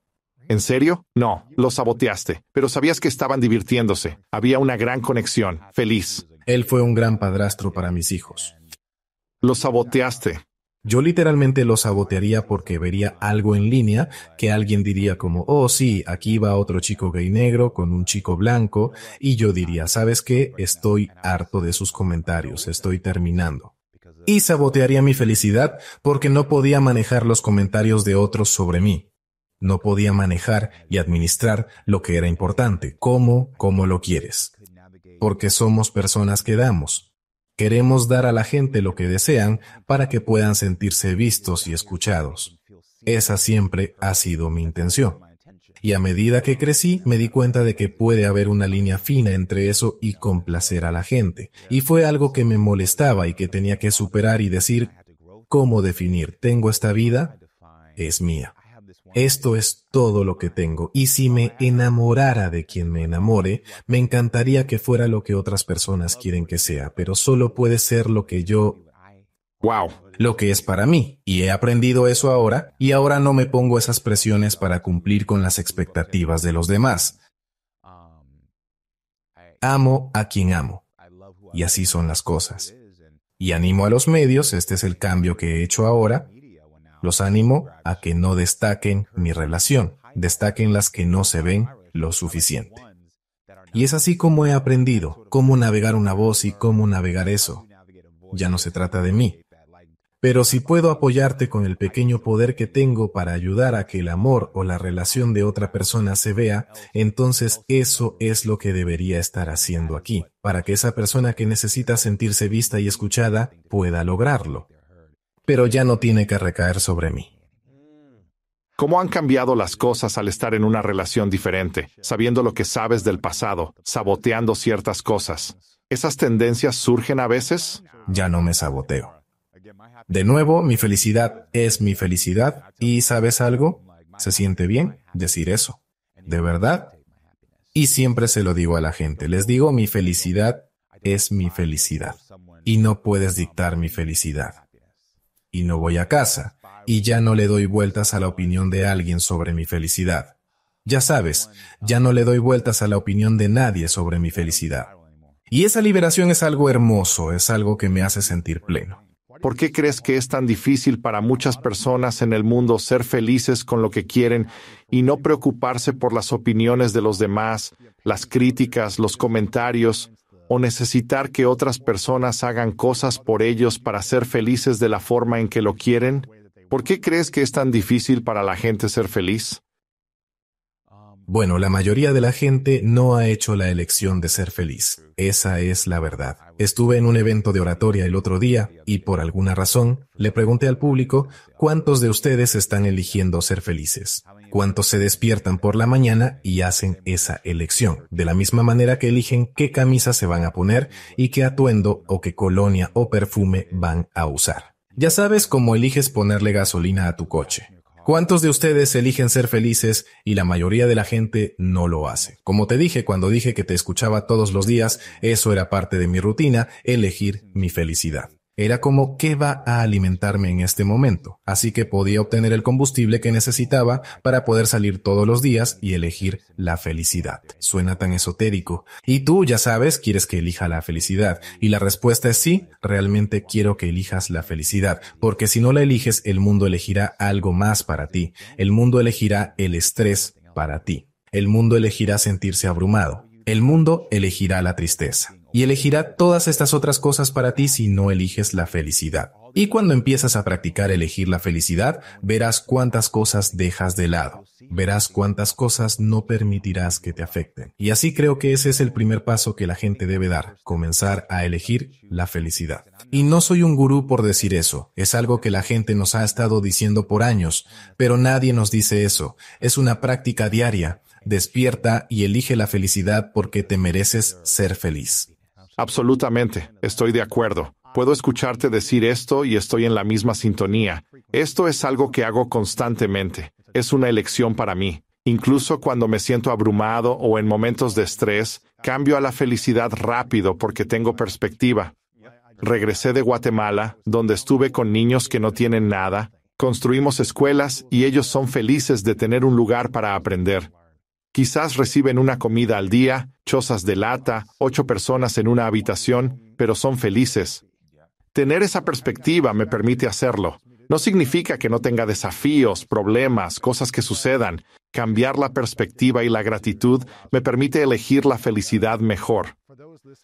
¿En serio? No, lo saboteaste, pero sabías que estaban divirtiéndose, había una gran conexión, feliz.
Él fue un gran padrastro para mis
hijos. Lo saboteaste.
Yo literalmente lo sabotearía porque vería algo en línea que alguien diría como, oh sí, aquí va otro chico gay negro con un chico blanco, y yo diría, ¿sabes qué? Estoy harto de sus comentarios, estoy terminando. Y sabotearía mi felicidad porque no podía manejar los comentarios de otros sobre mí. No podía manejar y administrar lo que era importante, cómo, cómo lo quieres. Porque somos personas que damos, Queremos dar a la gente lo que desean para que puedan sentirse vistos y escuchados. Esa siempre ha sido mi intención. Y a medida que crecí, me di cuenta de que puede haber una línea fina entre eso y complacer a la gente. Y fue algo que me molestaba y que tenía que superar y decir, ¿cómo definir? ¿Tengo esta vida? Es mía. Esto es todo lo que tengo, y si me enamorara de quien me enamore, me encantaría que fuera lo que otras personas quieren que sea, pero solo puede ser lo que yo... ¡Wow! Lo que es para mí, y he aprendido eso ahora, y ahora no me pongo esas presiones para cumplir con las expectativas de los demás. Amo a quien amo, y así son las cosas. Y animo a los medios, este es el cambio que he hecho ahora, los animo a que no destaquen mi relación, destaquen las que no se ven lo suficiente. Y es así como he aprendido cómo navegar una voz y cómo navegar eso. Ya no se trata de mí. Pero si puedo apoyarte con el pequeño poder que tengo para ayudar a que el amor o la relación de otra persona se vea, entonces eso es lo que debería estar haciendo aquí, para que esa persona que necesita sentirse vista y escuchada pueda lograrlo pero ya no tiene que recaer sobre mí.
¿Cómo han cambiado las cosas al estar en una relación diferente, sabiendo lo que sabes del pasado, saboteando ciertas cosas? ¿Esas tendencias surgen a veces? Ya no me saboteo.
De nuevo, mi felicidad es mi felicidad y ¿sabes algo? Se siente bien decir eso. ¿De verdad? Y siempre se lo digo a la gente. Les digo, mi felicidad es mi felicidad. Y no puedes dictar mi felicidad y no voy a casa, y ya no le doy vueltas a la opinión de alguien sobre mi felicidad. Ya sabes, ya no le doy vueltas a la opinión de nadie sobre mi felicidad. Y esa liberación es algo hermoso, es algo que me hace sentir
pleno. ¿Por qué crees que es tan difícil para muchas personas en el mundo ser felices con lo que quieren y no preocuparse por las opiniones de los demás, las críticas, los comentarios, o necesitar que otras personas hagan cosas por ellos para ser felices de la forma en que lo quieren? ¿Por qué crees que es tan difícil para la gente ser feliz?
Bueno, la mayoría de la gente no ha hecho la elección de ser feliz. Esa es la verdad. Estuve en un evento de oratoria el otro día y por alguna razón le pregunté al público cuántos de ustedes están eligiendo ser felices, cuántos se despiertan por la mañana y hacen esa elección, de la misma manera que eligen qué camisa se van a poner y qué atuendo o qué colonia o perfume van a usar. Ya sabes cómo eliges ponerle gasolina a tu coche ¿Cuántos de ustedes eligen ser felices y la mayoría de la gente no lo hace? Como te dije cuando dije que te escuchaba todos los días, eso era parte de mi rutina, elegir mi felicidad. Era como qué va a alimentarme en este momento, así que podía obtener el combustible que necesitaba para poder salir todos los días y elegir la felicidad. Suena tan esotérico. Y tú ya sabes, quieres que elija la felicidad. Y la respuesta es sí, realmente quiero que elijas la felicidad, porque si no la eliges, el mundo elegirá algo más para ti. El mundo elegirá el estrés para ti. El mundo elegirá sentirse abrumado. El mundo elegirá la tristeza y elegirá todas estas otras cosas para ti si no eliges la felicidad. Y cuando empiezas a practicar elegir la felicidad, verás cuántas cosas dejas de lado, verás cuántas cosas no permitirás que te afecten. Y así creo que ese es el primer paso que la gente debe dar, comenzar a elegir la felicidad. Y no soy un gurú por decir eso, es algo que la gente nos ha estado diciendo por años, pero nadie nos dice eso, es una práctica diaria. Despierta y elige la felicidad porque te mereces ser feliz.
Absolutamente, estoy de acuerdo. Puedo escucharte decir esto y estoy en la misma sintonía. Esto es algo que hago constantemente. Es una elección para mí. Incluso cuando me siento abrumado o en momentos de estrés, cambio a la felicidad rápido porque tengo perspectiva. Regresé de Guatemala, donde estuve con niños que no tienen nada, construimos escuelas y ellos son felices de tener un lugar para aprender. Quizás reciben una comida al día, chozas de lata, ocho personas en una habitación, pero son felices. Tener esa perspectiva me permite hacerlo. No significa que no tenga desafíos, problemas, cosas que sucedan. Cambiar la perspectiva y la gratitud me permite elegir la felicidad mejor.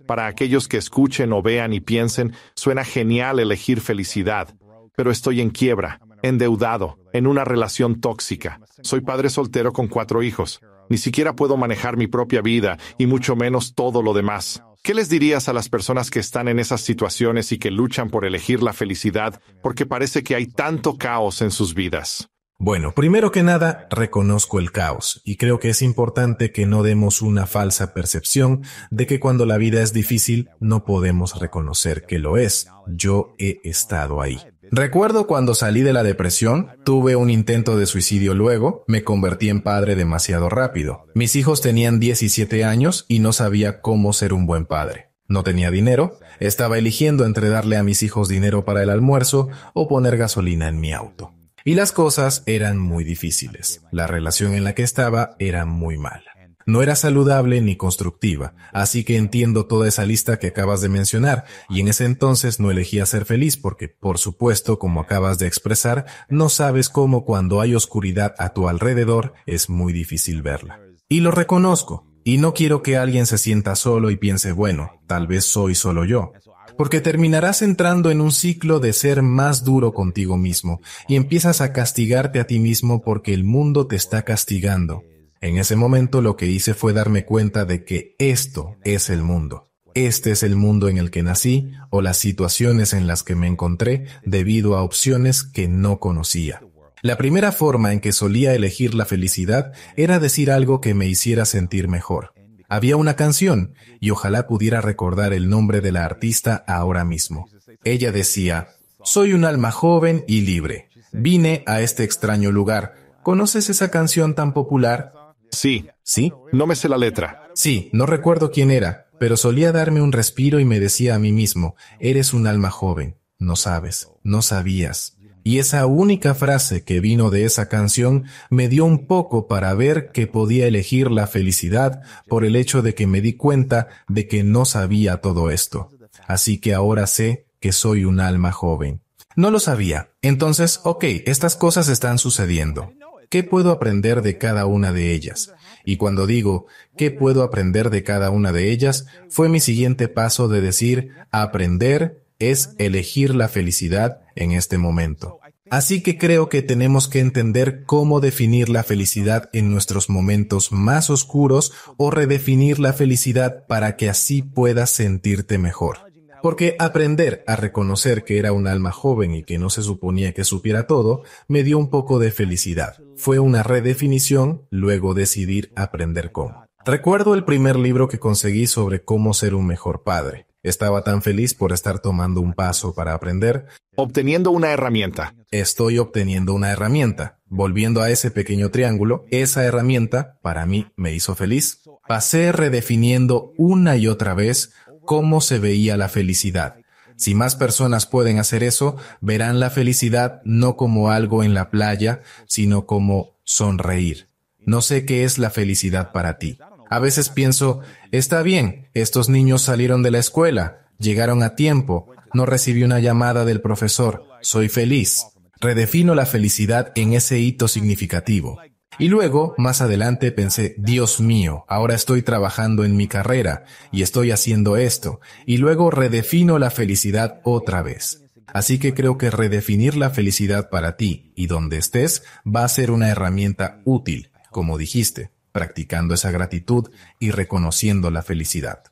Para aquellos que escuchen o vean y piensen, suena genial elegir felicidad, pero estoy en quiebra, endeudado, en una relación tóxica. Soy padre soltero con cuatro hijos. Ni siquiera puedo manejar mi propia vida y mucho menos todo lo demás. ¿Qué les dirías a las personas que están en esas situaciones y que luchan por elegir la felicidad porque parece que hay tanto caos en sus vidas? Bueno,
primero que nada, reconozco el caos y creo que es importante que no demos una falsa percepción de que cuando la vida es difícil no podemos reconocer que lo es. Yo he estado ahí. Recuerdo cuando salí de la depresión, tuve un intento de suicidio luego, me convertí en padre demasiado rápido. Mis hijos tenían 17 años y no sabía cómo ser un buen padre. No tenía dinero, estaba eligiendo entre darle a mis hijos dinero para el almuerzo o poner gasolina en mi auto. Y las cosas eran muy difíciles. La relación en la que estaba era muy mala no era saludable ni constructiva, así que entiendo toda esa lista que acabas de mencionar, y en ese entonces no elegía ser feliz porque, por supuesto, como acabas de expresar, no sabes cómo cuando hay oscuridad a tu alrededor es muy difícil verla. Y lo reconozco, y no quiero que alguien se sienta solo y piense, bueno, tal vez soy solo yo porque terminarás entrando en un ciclo de ser más duro contigo mismo y empiezas a castigarte a ti mismo porque el mundo te está castigando. En ese momento lo que hice fue darme cuenta de que esto es el mundo. Este es el mundo en el que nací o las situaciones en las que me encontré debido a opciones que no conocía. La primera forma en que solía elegir la felicidad era decir algo que me hiciera sentir mejor. Había una canción, y ojalá pudiera recordar el nombre de la artista ahora mismo. Ella decía, Soy un alma joven y libre. Vine a este extraño lugar. ¿Conoces esa canción tan popular? Sí. ¿Sí? No me sé la letra. Sí, no recuerdo quién era, pero solía darme un respiro y me decía a mí mismo, eres un alma joven, no sabes, no sabías. Y esa única frase que vino de esa canción me dio un poco para ver que podía elegir la felicidad por el hecho de que me di cuenta de que no sabía todo esto. Así que ahora sé que soy un alma joven. No lo sabía. Entonces, ok, estas cosas están sucediendo. ¿qué puedo aprender de cada una de ellas? Y cuando digo, ¿qué puedo aprender de cada una de ellas? fue mi siguiente paso de decir, aprender es elegir la felicidad en este momento. Así que creo que tenemos que entender cómo definir la felicidad en nuestros momentos más oscuros o redefinir la felicidad para que así puedas sentirte mejor porque aprender a reconocer que era un alma joven y que no se suponía que supiera todo, me dio un poco de felicidad. Fue una redefinición, luego decidir aprender cómo. Recuerdo el primer libro que conseguí sobre cómo ser un mejor padre. Estaba tan feliz por estar tomando un paso para aprender. Obteniendo una herramienta. Estoy obteniendo una herramienta. Volviendo a ese pequeño triángulo, esa herramienta para mí me hizo feliz. Pasé redefiniendo una y otra vez cómo se veía la felicidad. Si más personas pueden hacer eso, verán la felicidad no como algo en la playa, sino como sonreír. No sé qué es la felicidad para ti. A veces pienso, está bien, estos niños salieron de la escuela, llegaron a tiempo, no recibí una llamada del profesor, soy feliz. Redefino la felicidad en ese hito significativo. Y luego, más adelante, pensé, Dios mío, ahora estoy trabajando en mi carrera y estoy haciendo esto, y luego redefino la felicidad otra vez. Así que creo que redefinir la felicidad para ti y donde estés va a ser una herramienta útil, como dijiste, practicando esa gratitud y reconociendo
la felicidad.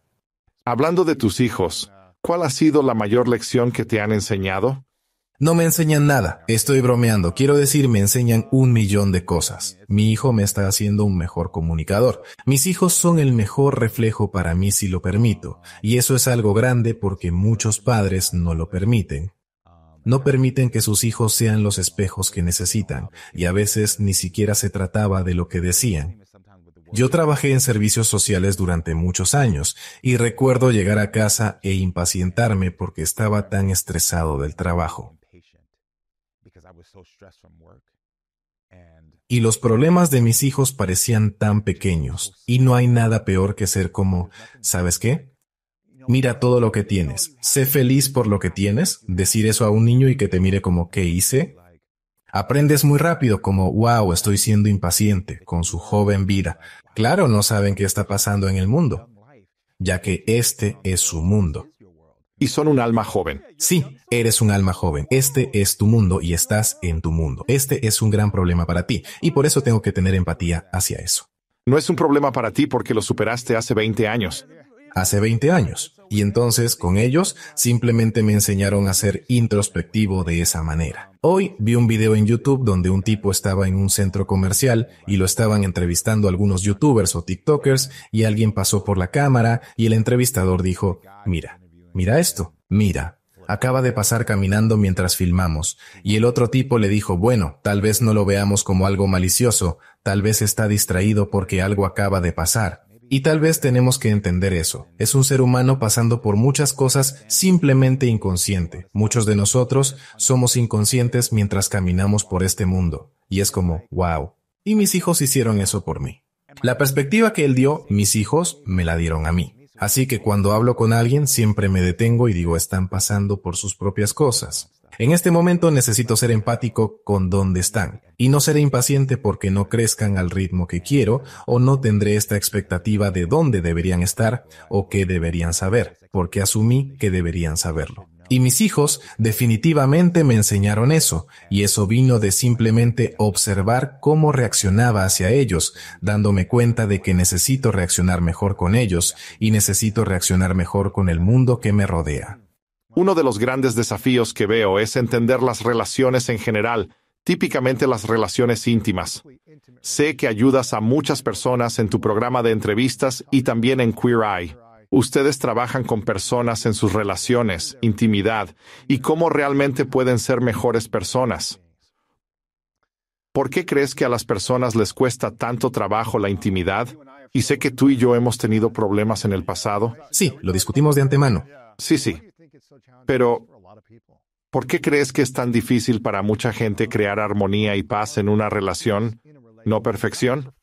Hablando de tus hijos, ¿cuál ha sido la mayor lección que te han enseñado?
No me enseñan nada, estoy bromeando, quiero decir, me enseñan un millón de cosas. Mi hijo me está haciendo un mejor comunicador. Mis hijos son el mejor reflejo para mí si lo permito, y eso es algo grande porque muchos padres no lo permiten. No permiten que sus hijos sean los espejos que necesitan, y a veces ni siquiera se trataba de lo que decían. Yo trabajé en servicios sociales durante muchos años y recuerdo llegar a casa e impacientarme porque estaba tan estresado del trabajo. Y los problemas de mis hijos parecían tan pequeños, y no hay nada peor que ser como, ¿sabes qué? Mira todo lo que tienes, sé feliz por lo que tienes, decir eso a un niño y que te mire como, ¿qué hice? Aprendes muy rápido como, wow, estoy siendo impaciente con su joven vida. Claro, no saben qué está pasando en el mundo, ya que este es su mundo
y son un alma joven.
Sí, eres un alma joven. Este es tu mundo y estás en tu mundo. Este es un gran problema para ti y por eso tengo que tener empatía hacia eso.
No es un problema para ti porque lo superaste hace 20 años.
Hace 20 años. Y entonces con ellos simplemente me enseñaron a ser introspectivo de esa manera. Hoy vi un video en YouTube donde un tipo estaba en un centro comercial y lo estaban entrevistando algunos youtubers o tiktokers y alguien pasó por la cámara y el entrevistador dijo, mira, Mira esto, mira. Acaba de pasar caminando mientras filmamos, y el otro tipo le dijo, bueno, tal vez no lo veamos como algo malicioso, tal vez está distraído porque algo acaba de pasar. Y tal vez tenemos que entender eso. Es un ser humano pasando por muchas cosas simplemente inconsciente. Muchos de nosotros somos inconscientes mientras caminamos por este mundo. Y es como, wow. Y mis hijos hicieron eso por mí. La perspectiva que él dio, mis hijos me la dieron a mí. Así que cuando hablo con alguien siempre me detengo y digo están pasando por sus propias cosas. En este momento necesito ser empático con dónde están y no seré impaciente porque no crezcan al ritmo que quiero o no tendré esta expectativa de dónde deberían estar o qué deberían saber, porque asumí que deberían saberlo. Y mis hijos definitivamente me enseñaron eso, y eso vino de simplemente observar cómo reaccionaba hacia ellos, dándome cuenta de que necesito reaccionar mejor con ellos y necesito reaccionar mejor con el mundo que me rodea.
Uno de los grandes desafíos que veo es entender las relaciones en general, típicamente las relaciones íntimas. Sé que ayudas a muchas personas en tu programa de entrevistas y también en Queer Eye. Ustedes trabajan con personas en sus relaciones, intimidad y cómo realmente pueden ser mejores personas. ¿Por qué crees que a las personas les cuesta tanto trabajo la intimidad? Y sé que tú y yo hemos tenido problemas en el pasado. Sí, lo discutimos de antemano. Sí, sí. Pero, ¿por qué crees que es tan difícil para mucha gente crear armonía y paz en una relación? ¿No perfección?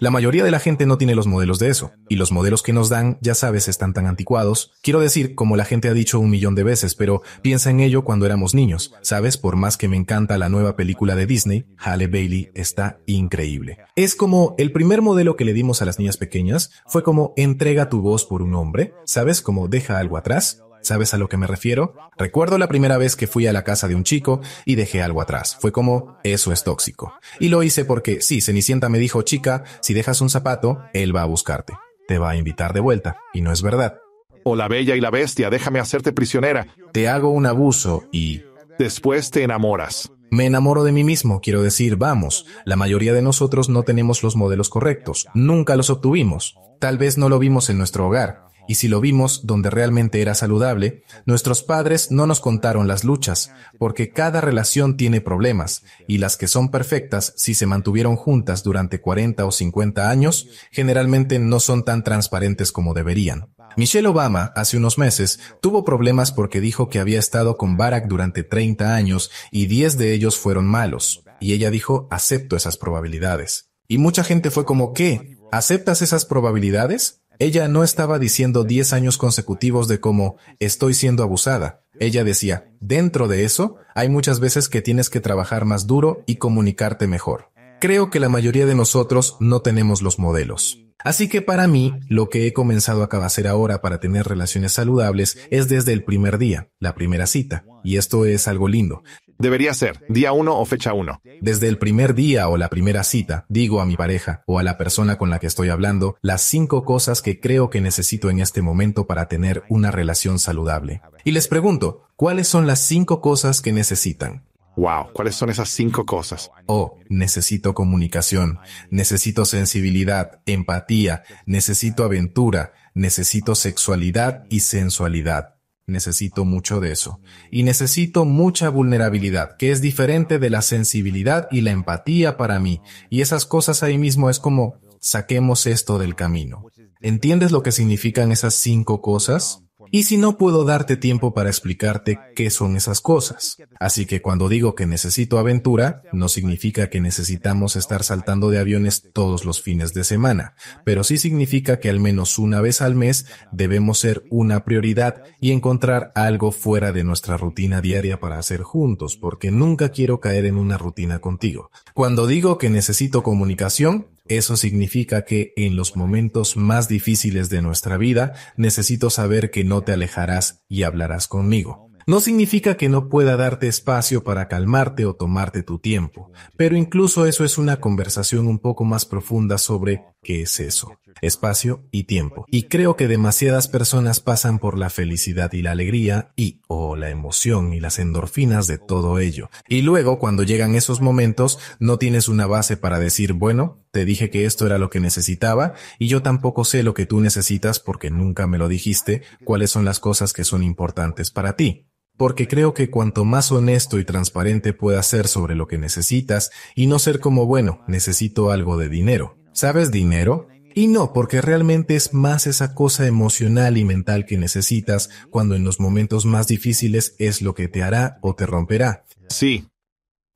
La mayoría de la gente no tiene los modelos de eso, y los modelos que nos dan, ya sabes, están tan anticuados. Quiero decir, como la gente ha dicho un millón de veces, pero piensa en ello cuando éramos niños. Sabes, por más que me encanta la nueva película de Disney, Halle Bailey está increíble. Es como el primer modelo que le dimos a las niñas pequeñas fue como entrega tu voz por un hombre, sabes, como deja algo atrás. ¿Sabes a lo que me refiero? Recuerdo la primera vez que fui a la casa de un chico y dejé algo atrás. Fue como, eso es tóxico. Y lo hice porque, sí, Cenicienta me dijo, chica, si dejas un zapato, él va a buscarte. Te va a invitar de
vuelta. Y no es verdad. O la bella y la bestia, déjame hacerte prisionera. Te hago un abuso y... Después te enamoras.
Me enamoro de mí mismo, quiero decir, vamos, la mayoría de nosotros no tenemos los modelos correctos, nunca los obtuvimos, tal vez no lo vimos en nuestro hogar, y si lo vimos donde realmente era saludable, nuestros padres no nos contaron las luchas, porque cada relación tiene problemas, y las que son perfectas, si se mantuvieron juntas durante 40 o 50 años, generalmente no son tan transparentes como deberían. Michelle Obama, hace unos meses, tuvo problemas porque dijo que había estado con Barack durante 30 años y 10 de ellos fueron malos, y ella dijo, acepto esas probabilidades. Y mucha gente fue como, ¿qué? ¿Aceptas esas probabilidades? Ella no estaba diciendo 10 años consecutivos de cómo estoy siendo abusada. Ella decía, dentro de eso, hay muchas veces que tienes que trabajar más duro y comunicarte mejor. Creo que la mayoría de nosotros no tenemos los modelos. Así que para mí, lo que he comenzado a hacer ahora para tener relaciones saludables es desde el primer día, la primera cita, y esto es algo lindo. Debería ser, día 1 o fecha 1. Desde el primer día o la primera cita, digo a mi pareja o a la persona con la que estoy hablando las cinco cosas que creo que necesito en este momento para tener una relación saludable. Y les pregunto, ¿cuáles son las cinco cosas que necesitan? Wow, ¿cuáles son esas cinco cosas? Oh, necesito comunicación, necesito sensibilidad, empatía, necesito aventura, necesito sexualidad y sensualidad necesito mucho de eso. Y necesito mucha vulnerabilidad, que es diferente de la sensibilidad y la empatía para mí. Y esas cosas ahí mismo es como, saquemos esto del camino. ¿Entiendes lo que significan esas cinco cosas? Y si no puedo darte tiempo para explicarte qué son esas cosas. Así que cuando digo que necesito aventura, no significa que necesitamos estar saltando de aviones todos los fines de semana, pero sí significa que al menos una vez al mes debemos ser una prioridad y encontrar algo fuera de nuestra rutina diaria para hacer juntos, porque nunca quiero caer en una rutina contigo. Cuando digo que necesito comunicación, eso significa que en los momentos más difíciles de nuestra vida necesito saber que no te alejarás y hablarás conmigo. No significa que no pueda darte espacio para calmarte o tomarte tu tiempo, pero incluso eso es una conversación un poco más profunda sobre qué es eso espacio y tiempo. Y creo que demasiadas personas pasan por la felicidad y la alegría y o la emoción y las endorfinas de todo ello. Y luego cuando llegan esos momentos no tienes una base para decir, bueno, te dije que esto era lo que necesitaba y yo tampoco sé lo que tú necesitas porque nunca me lo dijiste, cuáles son las cosas que son importantes para ti porque creo que cuanto más honesto y transparente puedas ser sobre lo que necesitas y no ser como, bueno, necesito algo de dinero. ¿Sabes dinero? Y no, porque realmente es más esa cosa emocional y mental que necesitas cuando en los momentos más difíciles es lo que te hará o te romperá. Sí.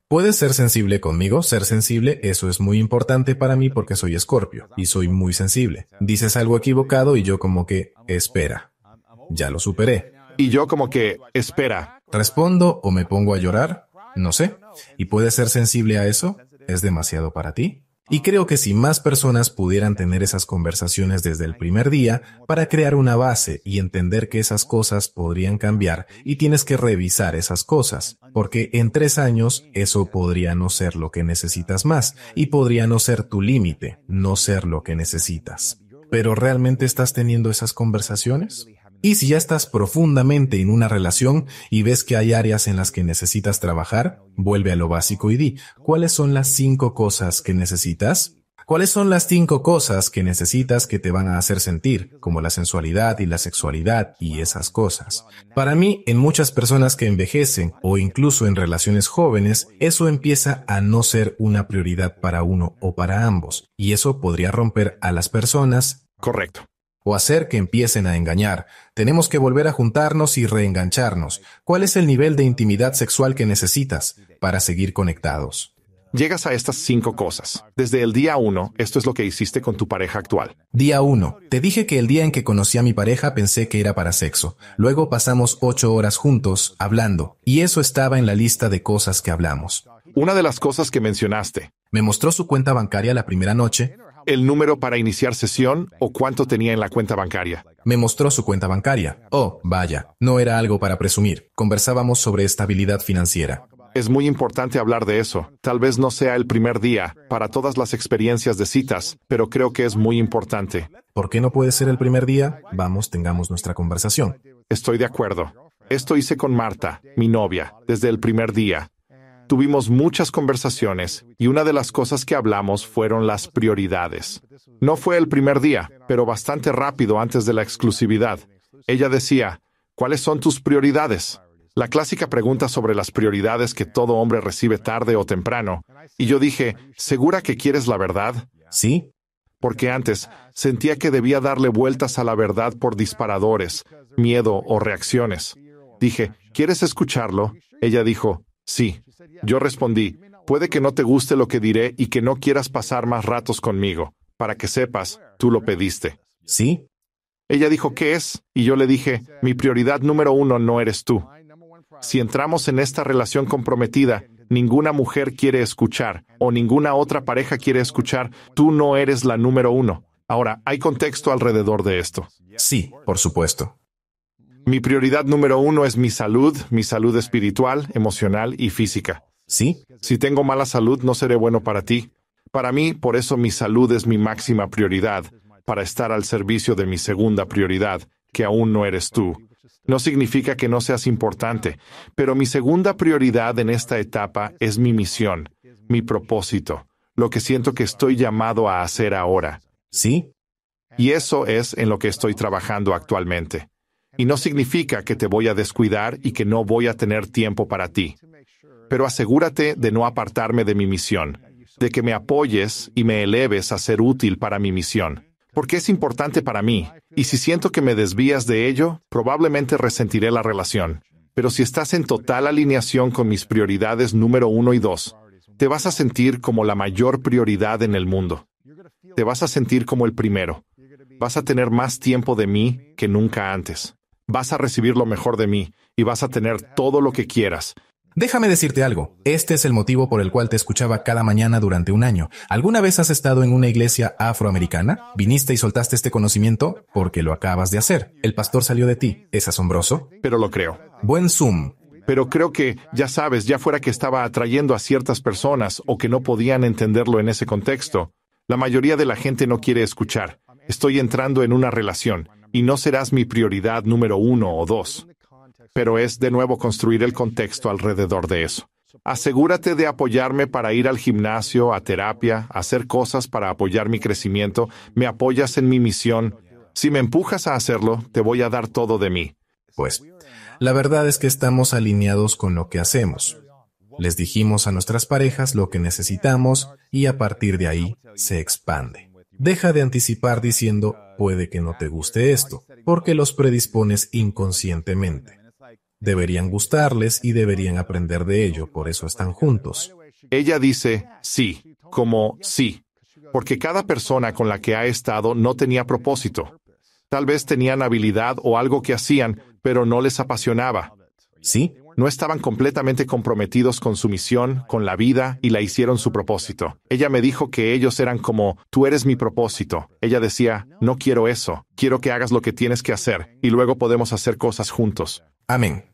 Puedes ser sensible conmigo, ser sensible, eso es muy importante para mí porque soy escorpio y soy muy sensible. Dices algo equivocado y yo como que, espera, ya lo superé.
Y yo como que, espera.
¿Respondo o me pongo a llorar? No sé. ¿Y puedes ser sensible a eso? ¿Es demasiado para ti? Y creo que si más personas pudieran tener esas conversaciones desde el primer día para crear una base y entender que esas cosas podrían cambiar y tienes que revisar esas cosas, porque en tres años eso podría no ser lo que necesitas más y podría no ser tu límite, no ser lo que necesitas. ¿Pero realmente estás teniendo esas conversaciones? Y si ya estás profundamente en una relación y ves que hay áreas en las que necesitas trabajar, vuelve a lo básico y di, ¿cuáles son las cinco cosas que necesitas? ¿Cuáles son las cinco cosas que necesitas que te van a hacer sentir, como la sensualidad y la sexualidad y esas cosas? Para mí, en muchas personas que envejecen o incluso en relaciones jóvenes, eso empieza a no ser una prioridad para uno o para ambos, y eso podría romper a las personas. Correcto o hacer que empiecen a engañar. Tenemos que volver a juntarnos y reengancharnos. ¿Cuál es el nivel de intimidad sexual que necesitas para seguir conectados? Llegas a estas cinco cosas.
Desde el día uno, esto es lo que hiciste con tu pareja actual.
Día uno. Te dije que el día en que conocí a mi pareja pensé que era para sexo. Luego pasamos ocho horas juntos, hablando, y eso estaba en la lista de cosas que hablamos.
Una de las cosas que mencionaste. Me mostró su cuenta bancaria la primera noche, el número para iniciar sesión o cuánto tenía en la cuenta bancaria.
Me mostró su cuenta bancaria. Oh, vaya, no era algo para presumir. Conversábamos sobre
estabilidad financiera. Es muy importante hablar de eso. Tal vez no sea el primer día para todas las experiencias de citas, pero creo que es muy importante.
¿Por qué no puede ser el primer día?
Vamos, tengamos nuestra conversación. Estoy de acuerdo. Esto hice con Marta, mi novia, desde el primer día. Tuvimos muchas conversaciones y una de las cosas que hablamos fueron las prioridades. No fue el primer día, pero bastante rápido antes de la exclusividad. Ella decía, ¿cuáles son tus prioridades? La clásica pregunta sobre las prioridades que todo hombre recibe tarde o temprano. Y yo dije, ¿segura que quieres la verdad? Sí. Porque antes sentía que debía darle vueltas a la verdad por disparadores, miedo o reacciones. Dije, ¿quieres escucharlo? Ella dijo, sí. Yo respondí, puede que no te guste lo que diré y que no quieras pasar más ratos conmigo. Para que sepas, tú lo pediste. ¿Sí? Ella dijo, ¿qué es? Y yo le dije, mi prioridad número uno no eres tú. Si entramos en esta relación comprometida, ninguna mujer quiere escuchar, o ninguna otra pareja quiere escuchar, tú no eres la número uno. Ahora, hay contexto alrededor de esto. Sí, por supuesto. Mi prioridad número uno es mi salud, mi salud espiritual, emocional y física. ¿Sí? Si tengo mala salud, no seré bueno para ti. Para mí, por eso mi salud es mi máxima prioridad, para estar al servicio de mi segunda prioridad, que aún no eres tú. No significa que no seas importante, pero mi segunda prioridad en esta etapa es mi misión, mi propósito, lo que siento que estoy llamado a hacer ahora. ¿Sí? Y eso es en lo que estoy trabajando actualmente. Y no significa que te voy a descuidar y que no voy a tener tiempo para ti. Pero asegúrate de no apartarme de mi misión, de que me apoyes y me eleves a ser útil para mi misión, porque es importante para mí, y si siento que me desvías de ello, probablemente resentiré la relación. Pero si estás en total alineación con mis prioridades número uno y dos, te vas a sentir como la mayor prioridad en el mundo. Te vas a sentir como el primero. Vas a tener más tiempo de mí que nunca antes. Vas a recibir lo mejor de mí y vas a tener todo lo que quieras.
Déjame decirte algo, este es el motivo por el cual te escuchaba cada mañana durante un año. ¿Alguna vez has estado en una iglesia afroamericana? ¿Viniste y soltaste este conocimiento? Porque lo acabas de hacer. El pastor salió de ti. ¿Es asombroso? Pero lo creo. Buen Zoom.
Pero creo que, ya sabes, ya fuera que estaba atrayendo a ciertas personas o que no podían entenderlo en ese contexto, la mayoría de la gente no quiere escuchar. Estoy entrando en una relación y no serás mi prioridad número uno o dos. Pero es de nuevo construir el contexto alrededor de eso. Asegúrate de apoyarme para ir al gimnasio, a terapia, hacer cosas para apoyar mi crecimiento, me apoyas en mi misión. Si me empujas a hacerlo, te voy a dar todo de mí. Pues,
la verdad es que estamos alineados con lo que hacemos. Les dijimos a nuestras parejas lo que necesitamos y a partir de ahí se expande. Deja de anticipar diciendo, puede que no te guste esto, porque los predispones inconscientemente. Deberían gustarles y deberían
aprender de ello, por eso están juntos. Ella dice, sí, como sí, porque cada persona con la que ha estado no tenía propósito. Tal vez tenían habilidad o algo que hacían, pero no les apasionaba. Sí, no estaban completamente comprometidos con su misión, con la vida, y la hicieron su propósito. Ella me dijo que ellos eran como, tú eres mi propósito. Ella decía, no quiero eso, quiero que hagas lo que tienes que hacer, y luego podemos hacer cosas juntos. Amén.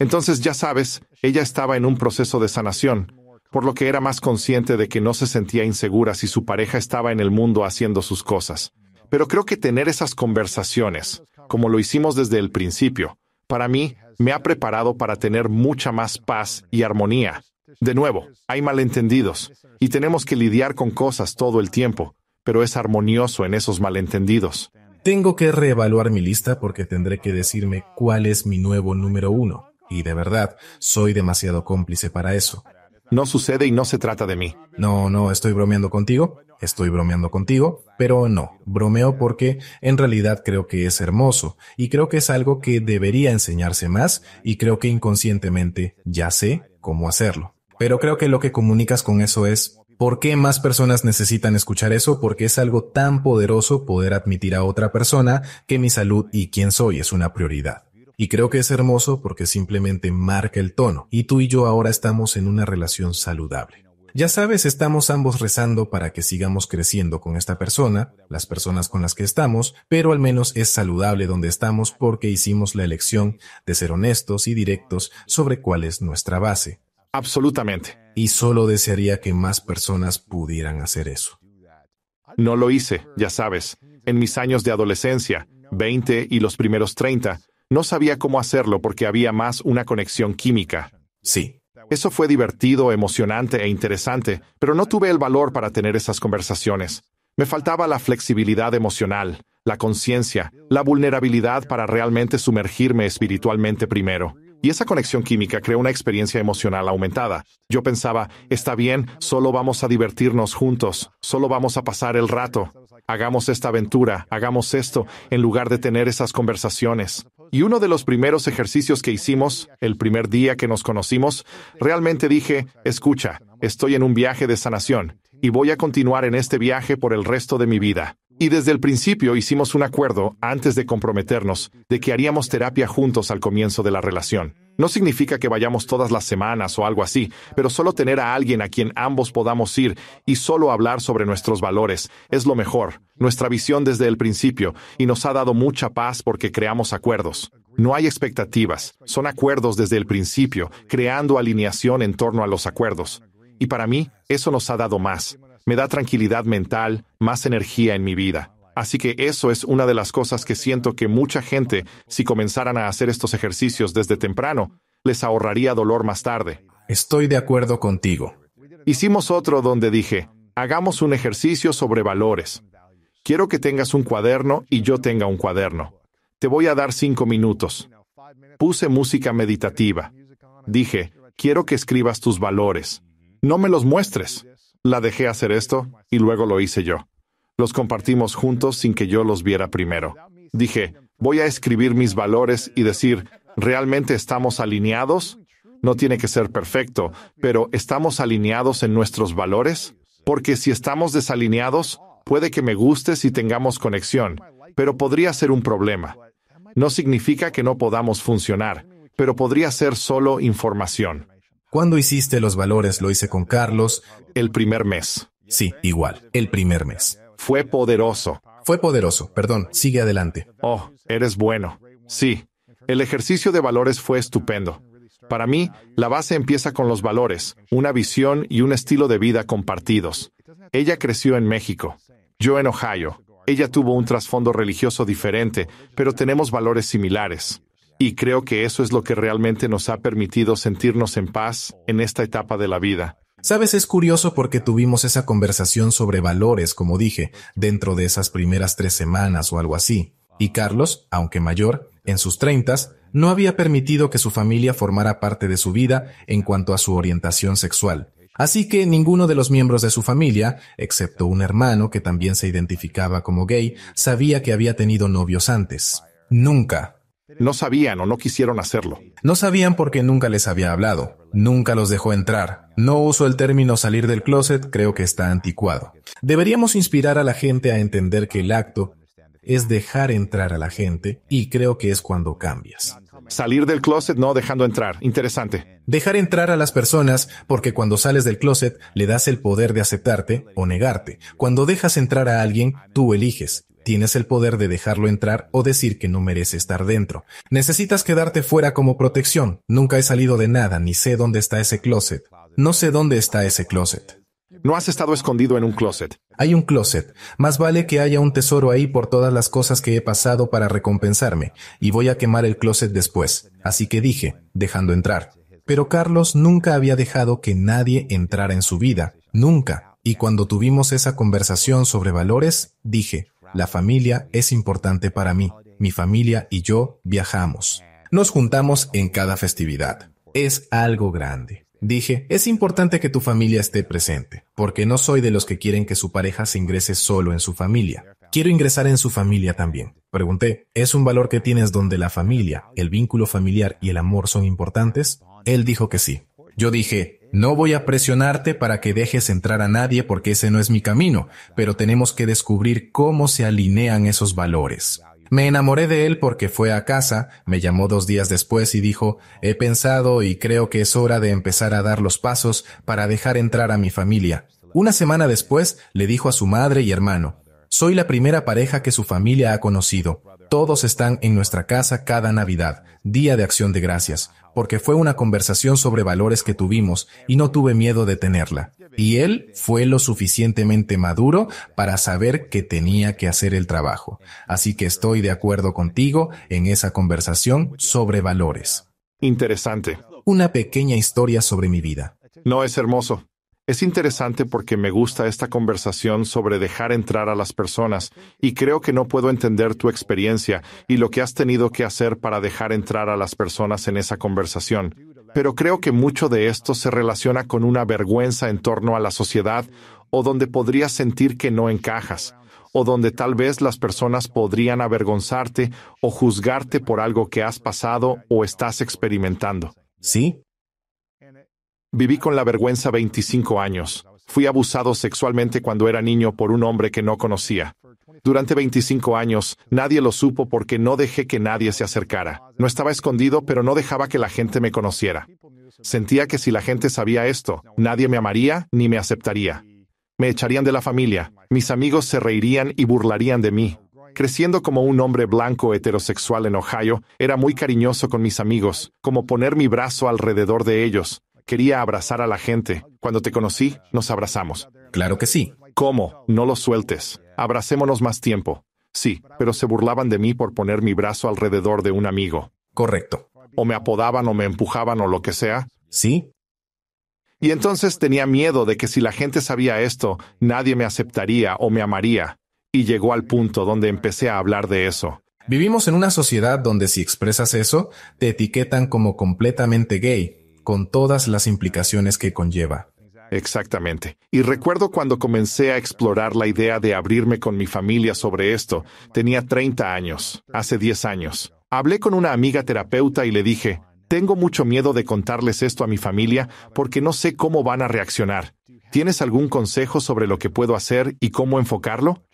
Entonces ya sabes, ella estaba en un proceso de sanación, por lo que era más consciente de que no se sentía insegura si su pareja estaba en el mundo haciendo sus cosas. Pero creo que tener esas conversaciones, como lo hicimos desde el principio, para mí me ha preparado para tener mucha más paz y armonía. De nuevo, hay malentendidos y tenemos que lidiar con cosas todo el tiempo, pero es armonioso en esos malentendidos. Tengo que reevaluar mi
lista porque tendré que decirme cuál es mi nuevo número uno. Y de verdad, soy demasiado cómplice para eso.
No sucede y no se trata de mí.
No, no, estoy bromeando contigo. Estoy bromeando contigo, pero no, bromeo porque en realidad creo que es hermoso y creo que es algo que debería enseñarse más y creo que inconscientemente ya sé cómo hacerlo. Pero creo que lo que comunicas con eso es ¿Por qué más personas necesitan escuchar eso? Porque es algo tan poderoso poder admitir a otra persona que mi salud y quién soy es una prioridad. Y creo que es hermoso porque simplemente marca el tono, y tú y yo ahora estamos en una relación saludable. Ya sabes, estamos ambos rezando para que sigamos creciendo con esta persona, las personas con las que estamos, pero al menos es saludable donde estamos porque hicimos la elección de ser honestos y directos sobre cuál es nuestra base. Absolutamente. Y solo desearía que más personas pudieran hacer eso.
No lo hice, ya sabes. En mis años de adolescencia, 20 y los primeros 30, no sabía cómo hacerlo porque había más una conexión química. Sí. Eso fue divertido, emocionante e interesante, pero no tuve el valor para tener esas conversaciones. Me faltaba la flexibilidad emocional, la conciencia, la vulnerabilidad para realmente sumergirme espiritualmente primero. Y esa conexión química creó una experiencia emocional aumentada. Yo pensaba, está bien, solo vamos a divertirnos juntos, solo vamos a pasar el rato. Hagamos esta aventura, hagamos esto, en lugar de tener esas conversaciones. Y uno de los primeros ejercicios que hicimos, el primer día que nos conocimos, realmente dije, escucha, estoy en un viaje de sanación, y voy a continuar en este viaje por el resto de mi vida. Y desde el principio hicimos un acuerdo, antes de comprometernos, de que haríamos terapia juntos al comienzo de la relación. No significa que vayamos todas las semanas o algo así, pero solo tener a alguien a quien ambos podamos ir y solo hablar sobre nuestros valores es lo mejor, nuestra visión desde el principio, y nos ha dado mucha paz porque creamos acuerdos. No hay expectativas, son acuerdos desde el principio, creando alineación en torno a los acuerdos. Y para mí, eso nos ha dado más, me da tranquilidad mental, más energía en mi vida. Así que eso es una de las cosas que siento que mucha gente, si comenzaran a hacer estos ejercicios desde temprano, les ahorraría dolor más tarde. Estoy de acuerdo contigo. Hicimos otro donde dije, hagamos un ejercicio sobre valores. Quiero que tengas un cuaderno y yo tenga un cuaderno. Te voy a dar cinco minutos. Puse música meditativa. Dije, quiero que escribas tus valores. No me los muestres. La dejé hacer esto y luego lo hice yo. Los compartimos juntos sin que yo los viera primero. Dije, voy a escribir mis valores y decir, ¿realmente estamos alineados? No tiene que ser perfecto, pero ¿estamos alineados en nuestros valores? Porque si estamos desalineados, puede que me guste si tengamos conexión, pero podría ser un problema. No significa que no podamos funcionar, pero podría ser solo información.
¿Cuándo hiciste los valores lo hice con Carlos. El primer mes. Sí, igual,
el primer mes. Fue poderoso. Fue poderoso, perdón, sigue adelante. Oh, eres bueno. Sí, el ejercicio de valores fue estupendo. Para mí, la base empieza con los valores, una visión y un estilo de vida compartidos. Ella creció en México, yo en Ohio. Ella tuvo un trasfondo religioso diferente, pero tenemos valores similares. Y creo que eso es lo que realmente nos ha permitido sentirnos en paz en esta etapa de la vida.
Sabes, es curioso porque tuvimos esa conversación sobre valores, como dije, dentro de esas primeras tres semanas o algo así. Y Carlos, aunque mayor, en sus treintas, no había permitido que su familia formara parte de su vida en cuanto a su orientación sexual. Así que ninguno de los miembros de su familia, excepto un hermano que también se identificaba como gay, sabía que había tenido novios antes. Nunca. No sabían o no quisieron hacerlo. No sabían porque nunca les había hablado, nunca los dejó entrar. No uso el término salir del closet, creo que está anticuado. Deberíamos inspirar a la gente a entender que el acto es dejar entrar a la gente y creo que es cuando cambias.
Salir del closet no dejando entrar. Interesante. Dejar
entrar a las personas porque cuando sales del closet le das el poder de aceptarte o negarte. Cuando dejas entrar a alguien, tú eliges. Tienes el poder de dejarlo entrar o decir que no merece estar dentro. Necesitas quedarte fuera como protección. Nunca he salido de nada, ni sé dónde está ese closet. No sé dónde está ese closet.
No has estado escondido en un closet.
Hay un closet. Más vale que haya un tesoro ahí por todas las cosas que he pasado para recompensarme, y voy a quemar el closet después. Así que dije, dejando entrar. Pero Carlos nunca había dejado que nadie entrara en su vida. Nunca. Y cuando tuvimos esa conversación sobre valores, dije, la familia es importante para mí. Mi familia y yo viajamos. Nos juntamos en cada festividad. Es algo grande. Dije, es importante que tu familia esté presente, porque no soy de los que quieren que su pareja se ingrese solo en su familia. Quiero ingresar en su familia también. Pregunté, ¿es un valor que tienes donde la familia, el vínculo familiar y el amor son importantes? Él dijo que sí. Yo dije, no voy a presionarte para que dejes entrar a nadie porque ese no es mi camino, pero tenemos que descubrir cómo se alinean esos valores. Me enamoré de él porque fue a casa, me llamó dos días después y dijo, he pensado y creo que es hora de empezar a dar los pasos para dejar entrar a mi familia. Una semana después le dijo a su madre y hermano, soy la primera pareja que su familia ha conocido. Todos están en nuestra casa cada Navidad, día de acción de gracias, porque fue una conversación sobre valores que tuvimos y no tuve miedo de tenerla. Y él fue lo suficientemente maduro para saber que tenía que hacer el trabajo. Así que estoy de acuerdo contigo en esa conversación sobre valores.
Interesante. Una
pequeña historia sobre mi
vida. No es hermoso. Es interesante porque me gusta esta conversación sobre dejar entrar a las personas y creo que no puedo entender tu experiencia y lo que has tenido que hacer para dejar entrar a las personas en esa conversación. Pero creo que mucho de esto se relaciona con una vergüenza en torno a la sociedad o donde podrías sentir que no encajas o donde tal vez las personas podrían avergonzarte o juzgarte por algo que has pasado o estás experimentando. Sí, Viví con la vergüenza 25 años. Fui abusado sexualmente cuando era niño por un hombre que no conocía. Durante 25 años, nadie lo supo porque no dejé que nadie se acercara. No estaba escondido, pero no dejaba que la gente me conociera. Sentía que si la gente sabía esto, nadie me amaría ni me aceptaría. Me echarían de la familia, mis amigos se reirían y burlarían de mí. Creciendo como un hombre blanco heterosexual en Ohio, era muy cariñoso con mis amigos, como poner mi brazo alrededor de ellos, Quería abrazar a la gente. Cuando te conocí, nos abrazamos. Claro que sí. ¿Cómo? No lo sueltes. Abracémonos más tiempo. Sí, pero se burlaban de mí por poner mi brazo alrededor de un amigo. Correcto. O me apodaban o me empujaban o lo que sea. Sí. Y entonces tenía miedo de que si la gente sabía esto, nadie me aceptaría o me amaría. Y llegó al punto donde empecé a hablar de eso. Vivimos en una
sociedad donde si expresas eso, te etiquetan como completamente gay, con todas las implicaciones que conlleva.
Exactamente. Y recuerdo cuando comencé a explorar la idea de abrirme con mi familia sobre esto. Tenía 30 años, hace 10 años. Hablé con una amiga terapeuta y le dije, tengo mucho miedo de contarles esto a mi familia porque no sé cómo van a reaccionar. ¿Tienes algún consejo sobre lo que puedo hacer y cómo enfocarlo?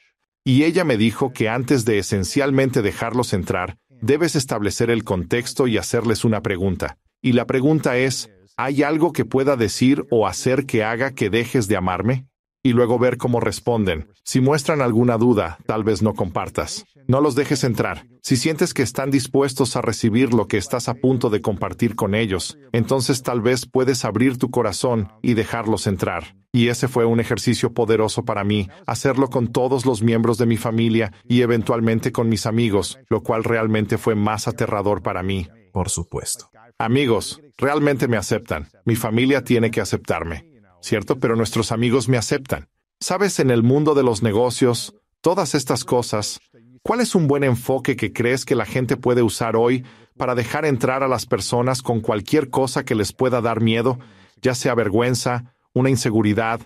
Y ella me dijo que antes de esencialmente dejarlos entrar, debes establecer el contexto y hacerles una pregunta. Y la pregunta es, ¿hay algo que pueda decir o hacer que haga que dejes de amarme? Y luego ver cómo responden. Si muestran alguna duda, tal vez no compartas. No los dejes entrar. Si sientes que están dispuestos a recibir lo que estás a punto de compartir con ellos, entonces tal vez puedes abrir tu corazón y dejarlos entrar. Y ese fue un ejercicio poderoso para mí, hacerlo con todos los miembros de mi familia y eventualmente con mis amigos, lo cual realmente fue más aterrador para mí. Por supuesto. Amigos, realmente me aceptan. Mi familia tiene que aceptarme. ¿Cierto? Pero nuestros amigos me aceptan. Sabes, en el mundo de los negocios, todas estas cosas, ¿cuál es un buen enfoque que crees que la gente puede usar hoy para dejar entrar a las personas con cualquier cosa que les pueda dar miedo, ya sea vergüenza, una inseguridad,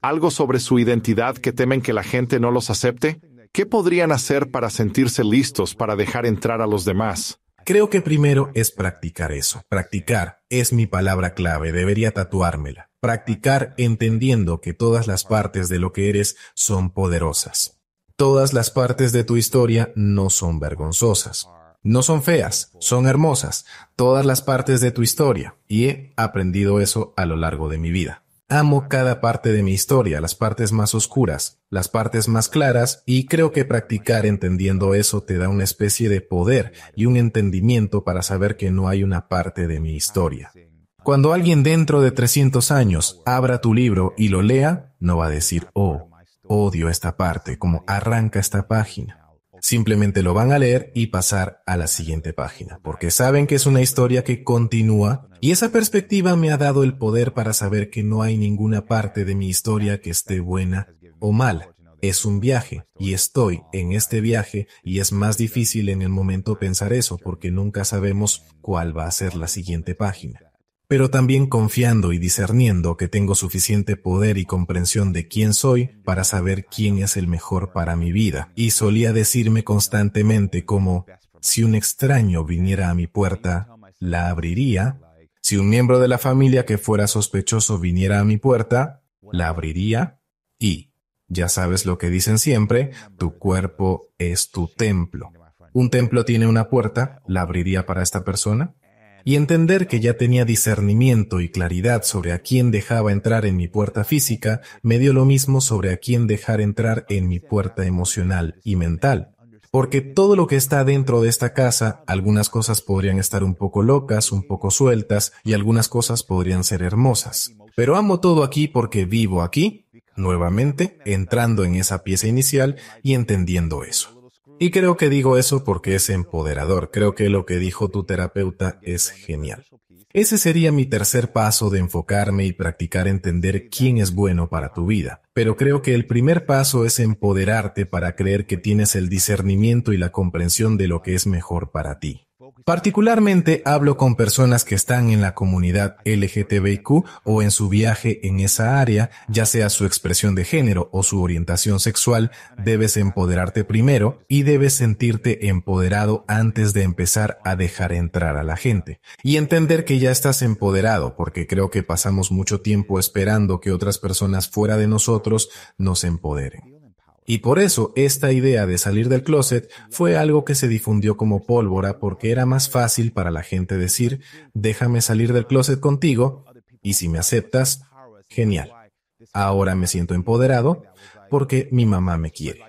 algo sobre su identidad que temen que la gente no los acepte? ¿Qué podrían hacer para sentirse listos para dejar entrar a los demás?
Creo que primero es practicar eso. Practicar es mi palabra clave, debería tatuármela. Practicar entendiendo que todas las partes de lo que eres son poderosas. Todas las partes de tu historia no son vergonzosas. No son feas, son hermosas, todas las partes de tu historia, y he aprendido eso a lo largo de mi vida. Amo cada parte de mi historia, las partes más oscuras, las partes más claras, y creo que practicar entendiendo eso te da una especie de poder y un entendimiento para saber que no hay una parte de mi historia. Cuando alguien dentro de 300 años abra tu libro y lo lea, no va a decir, oh, odio esta parte, como arranca esta página. Simplemente lo van a leer y pasar a la siguiente página, porque saben que es una historia que continúa y esa perspectiva me ha dado el poder para saber que no hay ninguna parte de mi historia que esté buena o mal. Es un viaje y estoy en este viaje y es más difícil en el momento pensar eso porque nunca sabemos cuál va a ser la siguiente página pero también confiando y discerniendo que tengo suficiente poder y comprensión de quién soy para saber quién es el mejor para mi vida. Y solía decirme constantemente como, si un extraño viniera a mi puerta, la abriría. Si un miembro de la familia que fuera sospechoso viniera a mi puerta, la abriría. Y, ya sabes lo que dicen siempre, tu cuerpo es tu templo. ¿Un templo tiene una puerta? ¿La abriría para esta persona? y entender que ya tenía discernimiento y claridad sobre a quién dejaba entrar en mi puerta física, me dio lo mismo sobre a quién dejar entrar en mi puerta emocional y mental. Porque todo lo que está dentro de esta casa, algunas cosas podrían estar un poco locas, un poco sueltas, y algunas cosas podrían ser hermosas. Pero amo todo aquí porque vivo aquí, nuevamente, entrando en esa pieza inicial y entendiendo eso. Y creo que digo eso porque es empoderador. Creo que lo que dijo tu terapeuta es genial. Ese sería mi tercer paso de enfocarme y practicar entender quién es bueno para tu vida. Pero creo que el primer paso es empoderarte para creer que tienes el discernimiento y la comprensión de lo que es mejor para ti. Particularmente hablo con personas que están en la comunidad LGTBIQ o en su viaje en esa área, ya sea su expresión de género o su orientación sexual, debes empoderarte primero y debes sentirte empoderado antes de empezar a dejar entrar a la gente. Y entender que ya estás empoderado, porque creo que pasamos mucho tiempo esperando que otras personas fuera de nosotros nos empoderen. Y por eso esta idea de salir del closet fue algo que se difundió como pólvora porque era más fácil para la gente decir, déjame salir del closet contigo, y si me aceptas, genial. Ahora me siento empoderado porque mi mamá me quiere.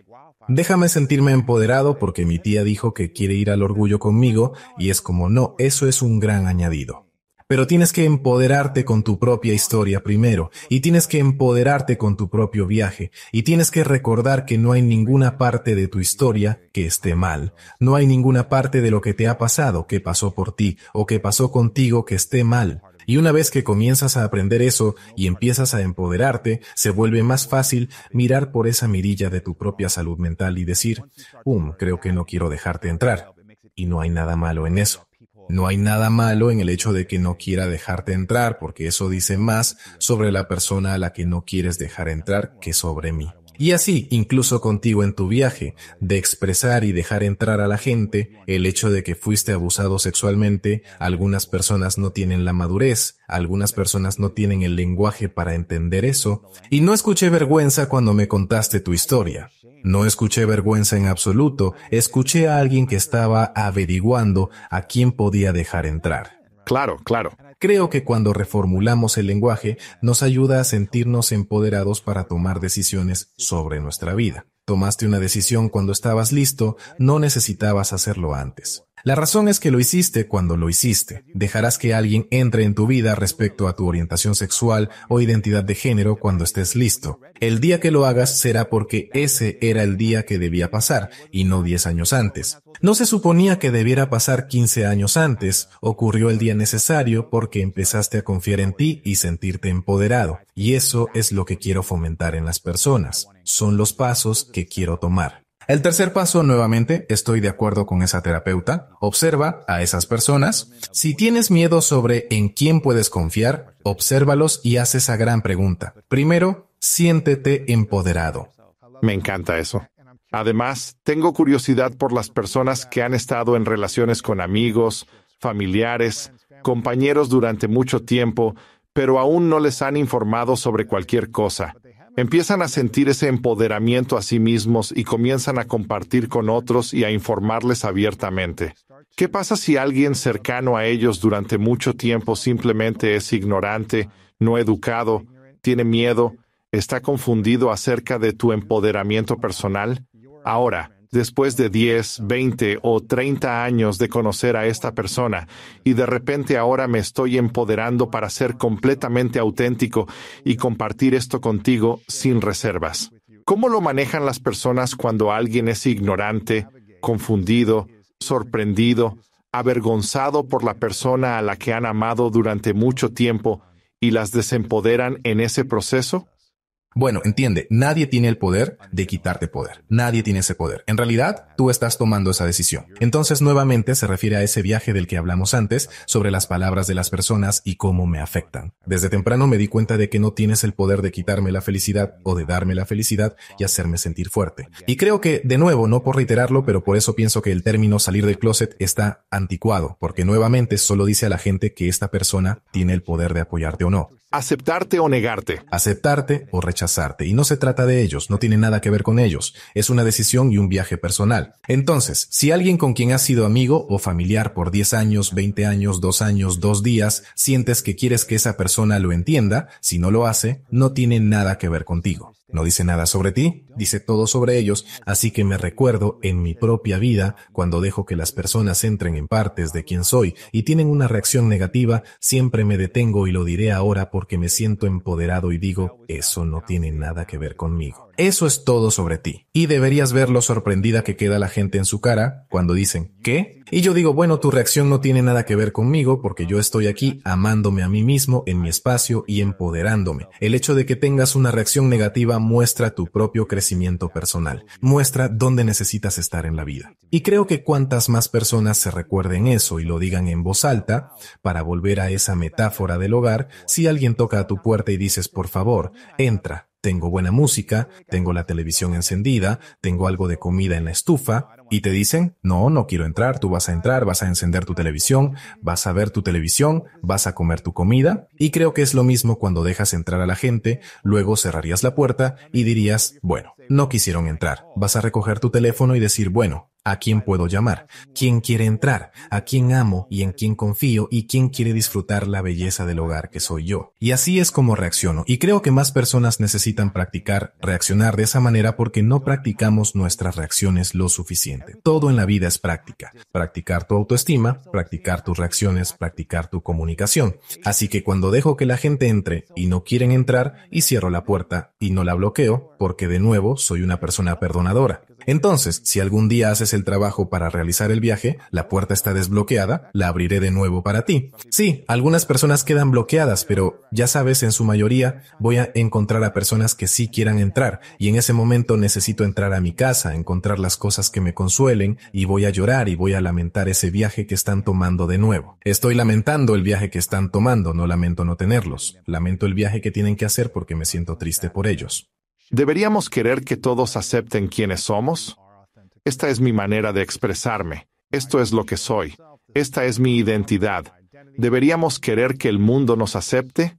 Déjame sentirme empoderado porque mi tía dijo que quiere ir al orgullo conmigo y es como no, eso es un gran añadido. Pero tienes que empoderarte con tu propia historia primero, y tienes que empoderarte con tu propio viaje, y tienes que recordar que no hay ninguna parte de tu historia que esté mal, no hay ninguna parte de lo que te ha pasado que pasó por ti o que pasó contigo que esté mal. Y una vez que comienzas a aprender eso y empiezas a empoderarte, se vuelve más fácil mirar por esa mirilla de tu propia salud mental y decir, ¡pum! Creo que no quiero dejarte entrar. Y no hay nada malo en eso. No hay nada malo en el hecho de que no quiera dejarte entrar, porque eso dice más sobre la persona a la que no quieres dejar entrar que sobre mí. Y así, incluso contigo en tu viaje, de expresar y dejar entrar a la gente el hecho de que fuiste abusado sexualmente, algunas personas no tienen la madurez, algunas personas no tienen el lenguaje para entender eso, y no escuché vergüenza cuando me contaste tu historia. No escuché vergüenza en absoluto, escuché a alguien que estaba averiguando a quién podía dejar entrar. Claro, claro. Creo que cuando reformulamos el lenguaje nos ayuda a sentirnos empoderados para tomar decisiones sobre nuestra vida. Tomaste una decisión cuando estabas listo, no necesitabas hacerlo antes. La razón es que lo hiciste cuando lo hiciste. Dejarás que alguien entre en tu vida respecto a tu orientación sexual o identidad de género cuando estés listo. El día que lo hagas será porque ese era el día que debía pasar y no 10 años antes. No se suponía que debiera pasar 15 años antes, ocurrió el día necesario porque empezaste a confiar en ti y sentirte empoderado. Y eso es lo que quiero fomentar en las personas. Son los pasos que quiero tomar. El tercer paso, nuevamente, estoy de acuerdo con esa terapeuta. Observa a esas personas. Si tienes miedo sobre en quién puedes confiar, obsérvalos y haz esa gran pregunta. Primero, siéntete empoderado.
Me encanta eso. Además, tengo curiosidad por las personas que han estado en relaciones con amigos, familiares, compañeros durante mucho tiempo, pero aún no les han informado sobre cualquier cosa empiezan a sentir ese empoderamiento a sí mismos y comienzan a compartir con otros y a informarles abiertamente. ¿Qué pasa si alguien cercano a ellos durante mucho tiempo simplemente es ignorante, no educado, tiene miedo, está confundido acerca de tu empoderamiento personal? Ahora, después de 10, 20 o 30 años de conocer a esta persona y de repente ahora me estoy empoderando para ser completamente auténtico y compartir esto contigo sin reservas. ¿Cómo lo manejan las personas cuando alguien es ignorante, confundido, sorprendido, avergonzado por la persona a la que han amado durante mucho tiempo y las desempoderan en ese proceso?
Bueno, entiende, nadie tiene el poder de quitarte poder. Nadie tiene ese poder. En realidad, tú estás tomando esa decisión. Entonces, nuevamente se refiere a ese viaje del que hablamos antes sobre las palabras de las personas y cómo me afectan. Desde temprano me di cuenta de que no tienes el poder de quitarme la felicidad o de darme la felicidad y hacerme sentir fuerte. Y creo que, de nuevo, no por reiterarlo, pero por eso pienso que el término salir del closet está anticuado, porque nuevamente solo dice a la gente que esta persona tiene el poder de apoyarte o no.
Aceptarte o negarte.
Aceptarte o rechazarte rechazarte, y no se trata de ellos, no tiene nada que ver con ellos, es una decisión y un viaje personal. Entonces, si alguien con quien has sido amigo o familiar por 10 años, 20 años, 2 años, 2 días, sientes que quieres que esa persona lo entienda, si no lo hace, no tiene nada que ver contigo. No dice nada sobre ti, dice todo sobre ellos, así que me recuerdo en mi propia vida cuando dejo que las personas entren en partes de quien soy y tienen una reacción negativa, siempre me detengo y lo diré ahora porque me siento empoderado y digo, eso no tiene nada que ver conmigo. Eso es todo sobre ti. Y deberías ver lo sorprendida que queda la gente en su cara cuando dicen, ¿qué? Y yo digo, bueno, tu reacción no tiene nada que ver conmigo porque yo estoy aquí amándome a mí mismo en mi espacio y empoderándome. El hecho de que tengas una reacción negativa muestra tu propio crecimiento personal, muestra dónde necesitas estar en la vida. Y creo que cuantas más personas se recuerden eso y lo digan en voz alta, para volver a esa metáfora del hogar, si alguien toca a tu puerta y dices, por favor, entra, tengo buena música, tengo la televisión encendida, tengo algo de comida en la estufa, y te dicen, no, no quiero entrar, tú vas a entrar, vas a encender tu televisión, vas a ver tu televisión, vas a comer tu comida, y creo que es lo mismo cuando dejas entrar a la gente, luego cerrarías la puerta y dirías, bueno, no quisieron entrar. Vas a recoger tu teléfono y decir, bueno, ¿a quién puedo llamar? ¿Quién quiere entrar? ¿A quién amo y en quién confío? ¿Y quién quiere disfrutar la belleza del hogar que soy yo? Y así es como reacciono. Y creo que más personas necesitan practicar reaccionar de esa manera porque no practicamos nuestras reacciones lo suficiente. Todo en la vida es práctica. Practicar tu autoestima, practicar tus reacciones, practicar tu comunicación. Así que cuando dejo que la gente entre y no quieren entrar y cierro la puerta y no la bloqueo, porque de nuevo soy una persona perdonadora. Entonces, si algún día haces el trabajo para realizar el viaje, la puerta está desbloqueada, la abriré de nuevo para ti. Sí, algunas personas quedan bloqueadas, pero ya sabes, en su mayoría voy a encontrar a personas que sí quieran entrar, y en ese momento necesito entrar a mi casa, encontrar las cosas que me consuelen, y voy a llorar y voy a lamentar ese viaje que están tomando de nuevo. Estoy lamentando el viaje que están tomando, no lamento no tenerlos, lamento el viaje que tienen que hacer porque me siento triste por ellos.
¿Deberíamos querer que todos acepten quienes somos? Esta es mi manera de expresarme. Esto es lo que soy. Esta es mi identidad. ¿Deberíamos querer que el mundo nos acepte?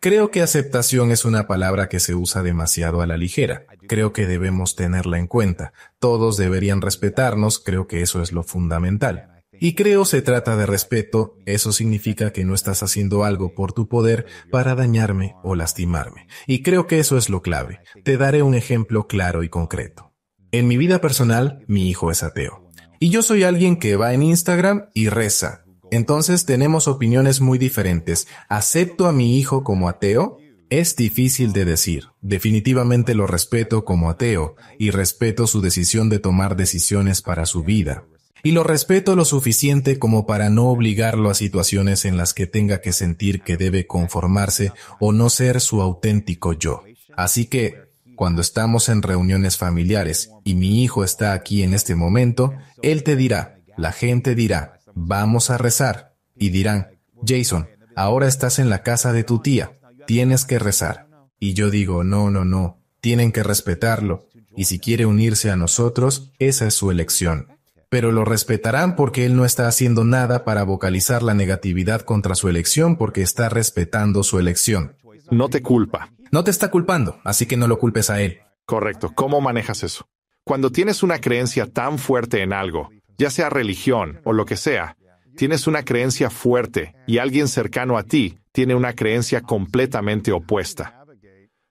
Creo que aceptación es una palabra que se usa demasiado a la ligera. Creo que debemos tenerla en cuenta. Todos deberían respetarnos, creo que eso es lo fundamental. Y creo se trata de respeto, eso significa que no estás haciendo algo por tu poder para dañarme o lastimarme. Y creo que eso es lo clave. Te daré un ejemplo claro y concreto. En mi vida personal, mi hijo es ateo. Y yo soy alguien que va en Instagram y reza. Entonces tenemos opiniones muy diferentes. ¿Acepto a mi hijo como ateo? Es difícil de decir. Definitivamente lo respeto como ateo y respeto su decisión de tomar decisiones para su vida y lo respeto lo suficiente como para no obligarlo a situaciones en las que tenga que sentir que debe conformarse o no ser su auténtico yo. Así que, cuando estamos en reuniones familiares y mi hijo está aquí en este momento, él te dirá, la gente dirá, vamos a rezar, y dirán, Jason, ahora estás en la casa de tu tía, tienes que rezar. Y yo digo, no, no, no, tienen que respetarlo, y si quiere unirse a nosotros, esa es su elección pero lo respetarán porque él no está haciendo nada para vocalizar la negatividad contra su elección porque está respetando su
elección. No te culpa. No te está culpando, así que no lo culpes a él. Correcto. ¿Cómo manejas eso? Cuando tienes una creencia tan fuerte en algo, ya sea religión o lo que sea, tienes una creencia fuerte y alguien cercano a ti tiene una creencia completamente opuesta.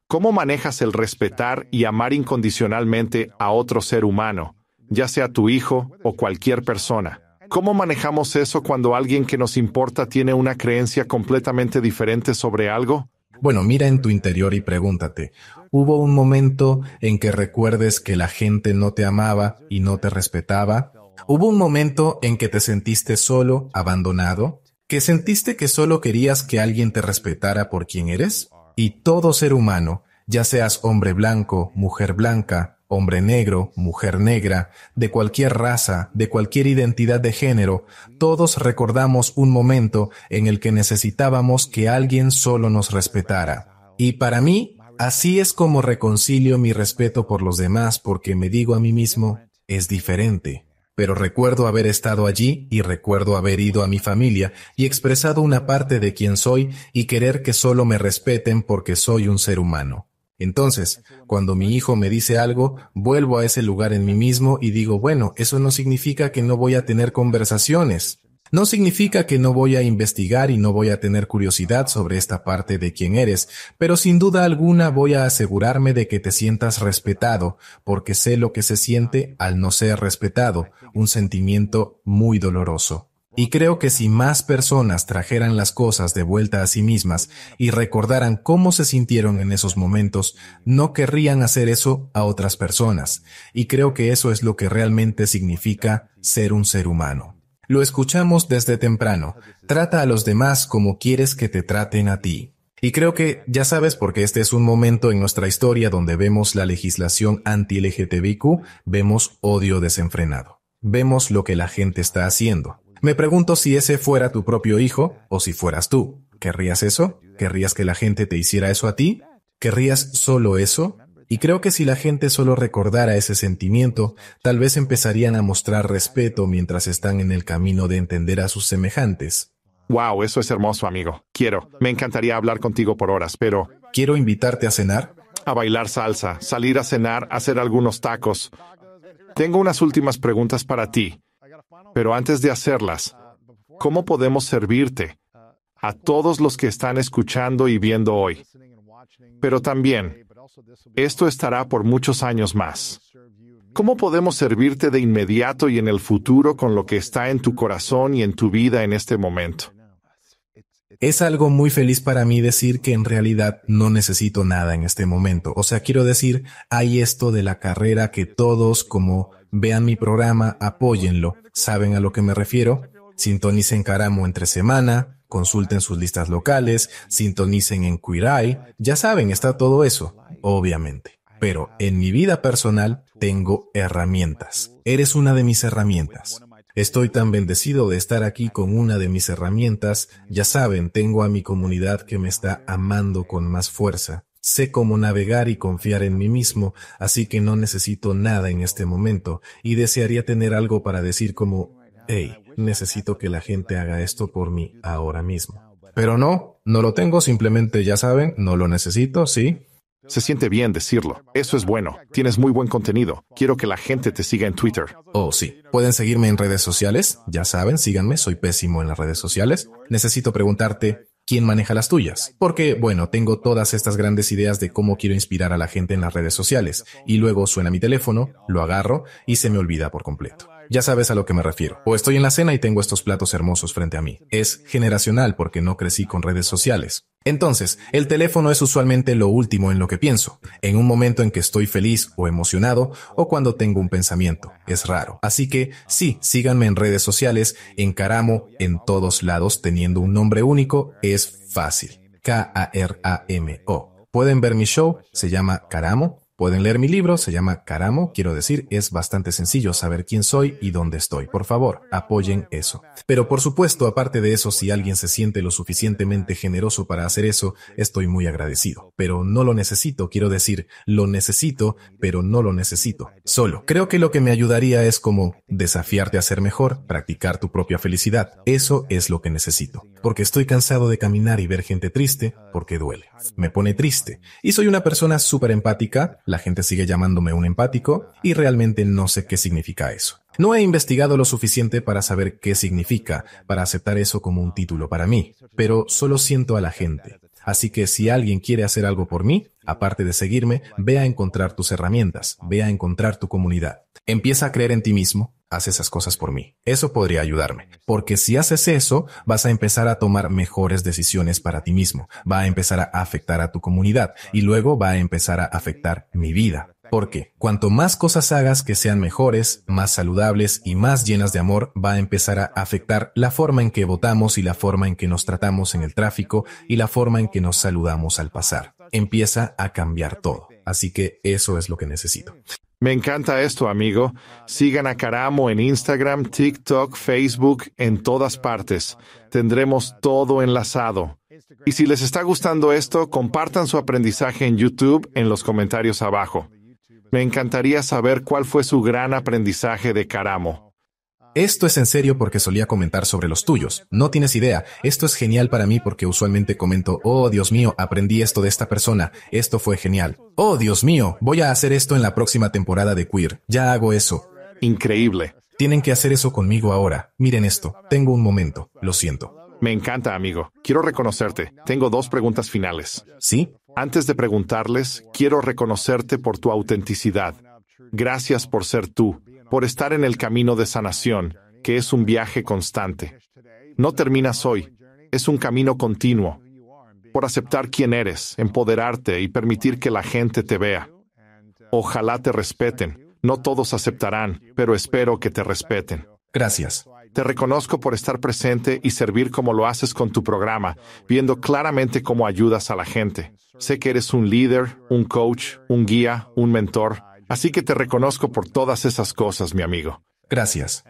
¿Cómo manejas el respetar y amar incondicionalmente a otro ser humano ya sea tu hijo o cualquier persona. ¿Cómo manejamos eso cuando alguien que nos importa tiene una creencia completamente diferente sobre algo?
Bueno, mira en tu interior y pregúntate, ¿hubo un momento en que recuerdes que la gente no te amaba y no te respetaba? ¿Hubo un momento en que te sentiste solo, abandonado? ¿Que sentiste que solo querías que alguien te respetara por quien eres? Y todo ser humano, ya seas hombre blanco, mujer blanca, hombre negro, mujer negra, de cualquier raza, de cualquier identidad de género, todos recordamos un momento en el que necesitábamos que alguien solo nos respetara. Y para mí, así es como reconcilio mi respeto por los demás porque me digo a mí mismo, es diferente. Pero recuerdo haber estado allí y recuerdo haber ido a mi familia y expresado una parte de quien soy y querer que solo me respeten porque soy un ser humano. Entonces, cuando mi hijo me dice algo, vuelvo a ese lugar en mí mismo y digo, bueno, eso no significa que no voy a tener conversaciones. No significa que no voy a investigar y no voy a tener curiosidad sobre esta parte de quién eres, pero sin duda alguna voy a asegurarme de que te sientas respetado, porque sé lo que se siente al no ser respetado, un sentimiento muy doloroso. Y creo que si más personas trajeran las cosas de vuelta a sí mismas y recordaran cómo se sintieron en esos momentos, no querrían hacer eso a otras personas. Y creo que eso es lo que realmente significa ser un ser humano. Lo escuchamos desde temprano. Trata a los demás como quieres que te traten a ti. Y creo que ya sabes porque este es un momento en nuestra historia donde vemos la legislación anti-LGTBIQ, vemos odio desenfrenado. Vemos lo que la gente está haciendo. Me pregunto si ese fuera tu propio hijo o si fueras tú. ¿Querrías eso? ¿Querrías que la gente te hiciera eso a ti? ¿Querrías solo eso? Y creo que si la gente solo recordara ese sentimiento, tal vez empezarían a mostrar respeto mientras están en el camino
de entender a sus semejantes. Wow, eso es hermoso, amigo. Quiero. Me encantaría hablar contigo por horas, pero... Quiero invitarte a cenar. A bailar salsa, salir a cenar, hacer algunos tacos. Tengo unas últimas preguntas para ti. Pero antes de hacerlas, ¿cómo podemos servirte a todos los que están escuchando y viendo hoy? Pero también, esto estará por muchos años más. ¿Cómo podemos servirte de inmediato y en el futuro con lo que está en tu corazón y en tu vida en este momento?
Es algo muy feliz para mí decir que en realidad no necesito nada en este momento. O sea, quiero decir, hay esto de la carrera que todos como Vean mi programa, apóyenlo, saben a lo que me refiero. Sintonicen Caramo entre semana, consulten sus listas locales, sintonicen en Quirai, ya saben, está todo eso, obviamente. Pero en mi vida personal tengo herramientas. Eres una de mis herramientas. Estoy tan bendecido de estar aquí con una de mis herramientas. Ya saben, tengo a mi comunidad que me está amando con más fuerza. Sé cómo navegar y confiar en mí mismo, así que no necesito nada en este momento, y desearía tener algo para decir como, hey, necesito que la gente haga esto por mí ahora mismo. Pero no, no lo tengo, simplemente
ya saben, no lo necesito, ¿sí? Se siente bien decirlo. Eso es bueno. Tienes muy buen contenido. Quiero que la gente te siga en Twitter. Oh, sí.
Pueden seguirme en redes sociales. Ya saben, síganme. Soy pésimo en las redes sociales. Necesito preguntarte, quién maneja las tuyas. Porque, bueno, tengo todas estas grandes ideas de cómo quiero inspirar a la gente en las redes sociales, y luego suena mi teléfono, lo agarro y se me olvida por completo. Ya sabes a lo que me refiero. O estoy en la cena y tengo estos platos hermosos frente a mí. Es generacional porque no crecí con redes sociales. Entonces, el teléfono es usualmente lo último en lo que pienso, en un momento en que estoy feliz o emocionado o cuando tengo un pensamiento. Es raro. Así que, sí, síganme en redes sociales, en Caramo, en todos lados teniendo un nombre único, es fácil. K-A-R-A-M-O. Pueden ver mi show, se llama Caramo, Pueden leer mi libro, se llama Caramo, quiero decir, es bastante sencillo saber quién soy y dónde estoy. Por favor, apoyen eso. Pero por supuesto, aparte de eso, si alguien se siente lo suficientemente generoso para hacer eso, estoy muy agradecido. Pero no lo necesito, quiero decir, lo necesito, pero no lo necesito. Solo. Creo que lo que me ayudaría es como desafiarte a ser mejor, practicar tu propia felicidad. Eso es lo que necesito. Porque estoy cansado de caminar y ver gente triste, porque duele. Me pone triste. Y soy una persona súper empática, la gente sigue llamándome un empático y realmente no sé qué significa eso. No he investigado lo suficiente para saber qué significa, para aceptar eso como un título para mí, pero solo siento a la gente. Así que si alguien quiere hacer algo por mí, aparte de seguirme, ve a encontrar tus herramientas, ve a encontrar tu comunidad. Empieza a creer en ti mismo, haz esas cosas por mí. Eso podría ayudarme, porque si haces eso, vas a empezar a tomar mejores decisiones para ti mismo, va a empezar a afectar a tu comunidad y luego va a empezar a afectar mi vida. Porque cuanto más cosas hagas que sean mejores, más saludables y más llenas de amor, va a empezar a afectar la forma en que votamos y la forma en que nos tratamos en el tráfico y la forma en que nos saludamos al pasar. Empieza a cambiar todo. Así que eso es lo que necesito.
Me encanta esto, amigo. Sigan a Caramo en Instagram, TikTok, Facebook, en todas partes. Tendremos todo enlazado. Y si les está gustando esto, compartan su aprendizaje en YouTube en los comentarios abajo. Me encantaría saber cuál fue su gran aprendizaje de Caramo.
Esto es en serio porque solía comentar sobre los tuyos. No tienes idea. Esto es genial para mí porque usualmente comento, oh Dios mío, aprendí esto de esta persona. Esto fue genial. Oh Dios mío, voy a hacer esto en la próxima temporada de Queer. Ya hago eso. Increíble. Tienen que hacer eso conmigo ahora. Miren esto. Tengo un momento. Lo
siento. Me encanta, amigo. Quiero reconocerte. Tengo dos preguntas finales. ¿Sí? Antes de preguntarles, quiero reconocerte por tu autenticidad. Gracias por ser tú por estar en el camino de sanación, que es un viaje constante. No terminas hoy, es un camino continuo. Por aceptar quién eres, empoderarte y permitir que la gente te vea. Ojalá te respeten. No todos aceptarán, pero espero que te respeten. Gracias. Te reconozco por estar presente y servir como lo haces con tu programa, viendo claramente cómo ayudas a la gente. Sé que eres un líder, un coach, un guía, un mentor, Así que te reconozco por todas esas cosas, mi amigo. Gracias.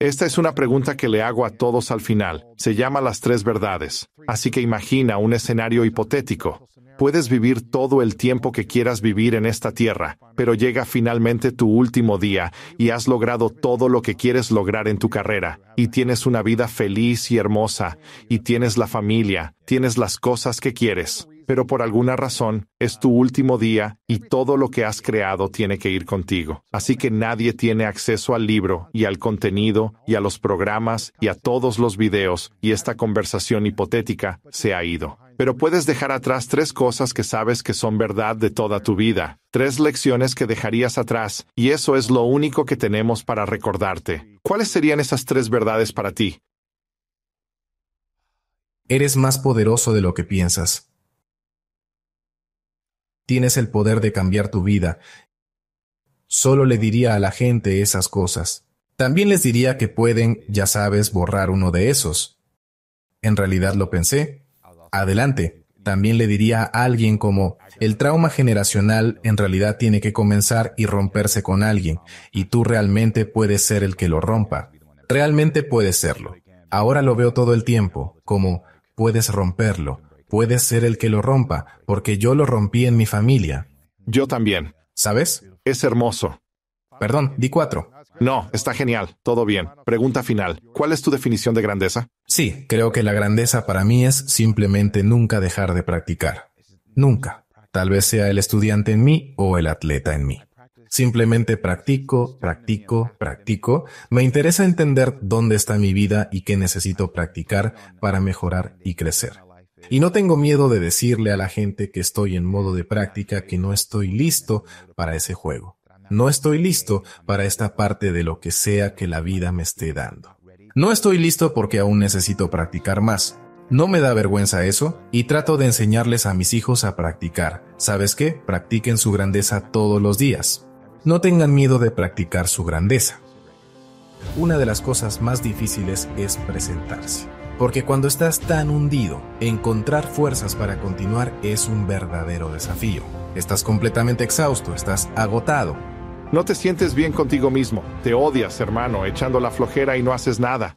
Esta es una pregunta que le hago a todos al final. Se llama las tres verdades. Así que imagina un escenario hipotético. Puedes vivir todo el tiempo que quieras vivir en esta tierra, pero llega finalmente tu último día y has logrado todo lo que quieres lograr en tu carrera, y tienes una vida feliz y hermosa, y tienes la familia, tienes las cosas que quieres pero por alguna razón es tu último día y todo lo que has creado tiene que ir contigo. Así que nadie tiene acceso al libro y al contenido y a los programas y a todos los videos y esta conversación hipotética se ha ido. Pero puedes dejar atrás tres cosas que sabes que son verdad de toda tu vida, tres lecciones que dejarías atrás, y eso es lo único que tenemos para recordarte. ¿Cuáles serían esas tres verdades para ti?
Eres más poderoso de lo que piensas. Tienes el poder de cambiar tu vida. Solo le diría a la gente esas cosas. También les diría que pueden, ya sabes, borrar uno de esos. En realidad lo pensé. Adelante. También le diría a alguien como, el trauma generacional en realidad tiene que comenzar y romperse con alguien, y tú realmente puedes ser el que lo rompa. Realmente puedes serlo. Ahora lo veo todo el tiempo, como, puedes romperlo, Puedes ser el que lo rompa, porque yo lo rompí en mi familia.
Yo también. ¿Sabes? Es hermoso. Perdón, di cuatro. No, está genial, todo bien. Pregunta final, ¿cuál es tu definición de grandeza? Sí,
creo que la grandeza para mí es simplemente nunca dejar de practicar. Nunca. Tal vez sea el estudiante en mí o el atleta en mí. Simplemente practico, practico, practico. Me interesa entender dónde está mi vida y qué necesito practicar para mejorar y crecer. Y no tengo miedo de decirle a la gente que estoy en modo de práctica que no estoy listo para ese juego. No estoy listo para esta parte de lo que sea que la vida me esté dando. No estoy listo porque aún necesito practicar más. No me da vergüenza eso y trato de enseñarles a mis hijos a practicar. ¿Sabes qué? Practiquen su grandeza todos los días. No tengan miedo de practicar su grandeza. Una de las cosas más difíciles es presentarse. Porque cuando estás tan hundido, encontrar fuerzas para continuar es un verdadero desafío. Estás completamente exhausto, estás
agotado. No te sientes bien contigo mismo, te odias, hermano, echando la flojera y no haces nada.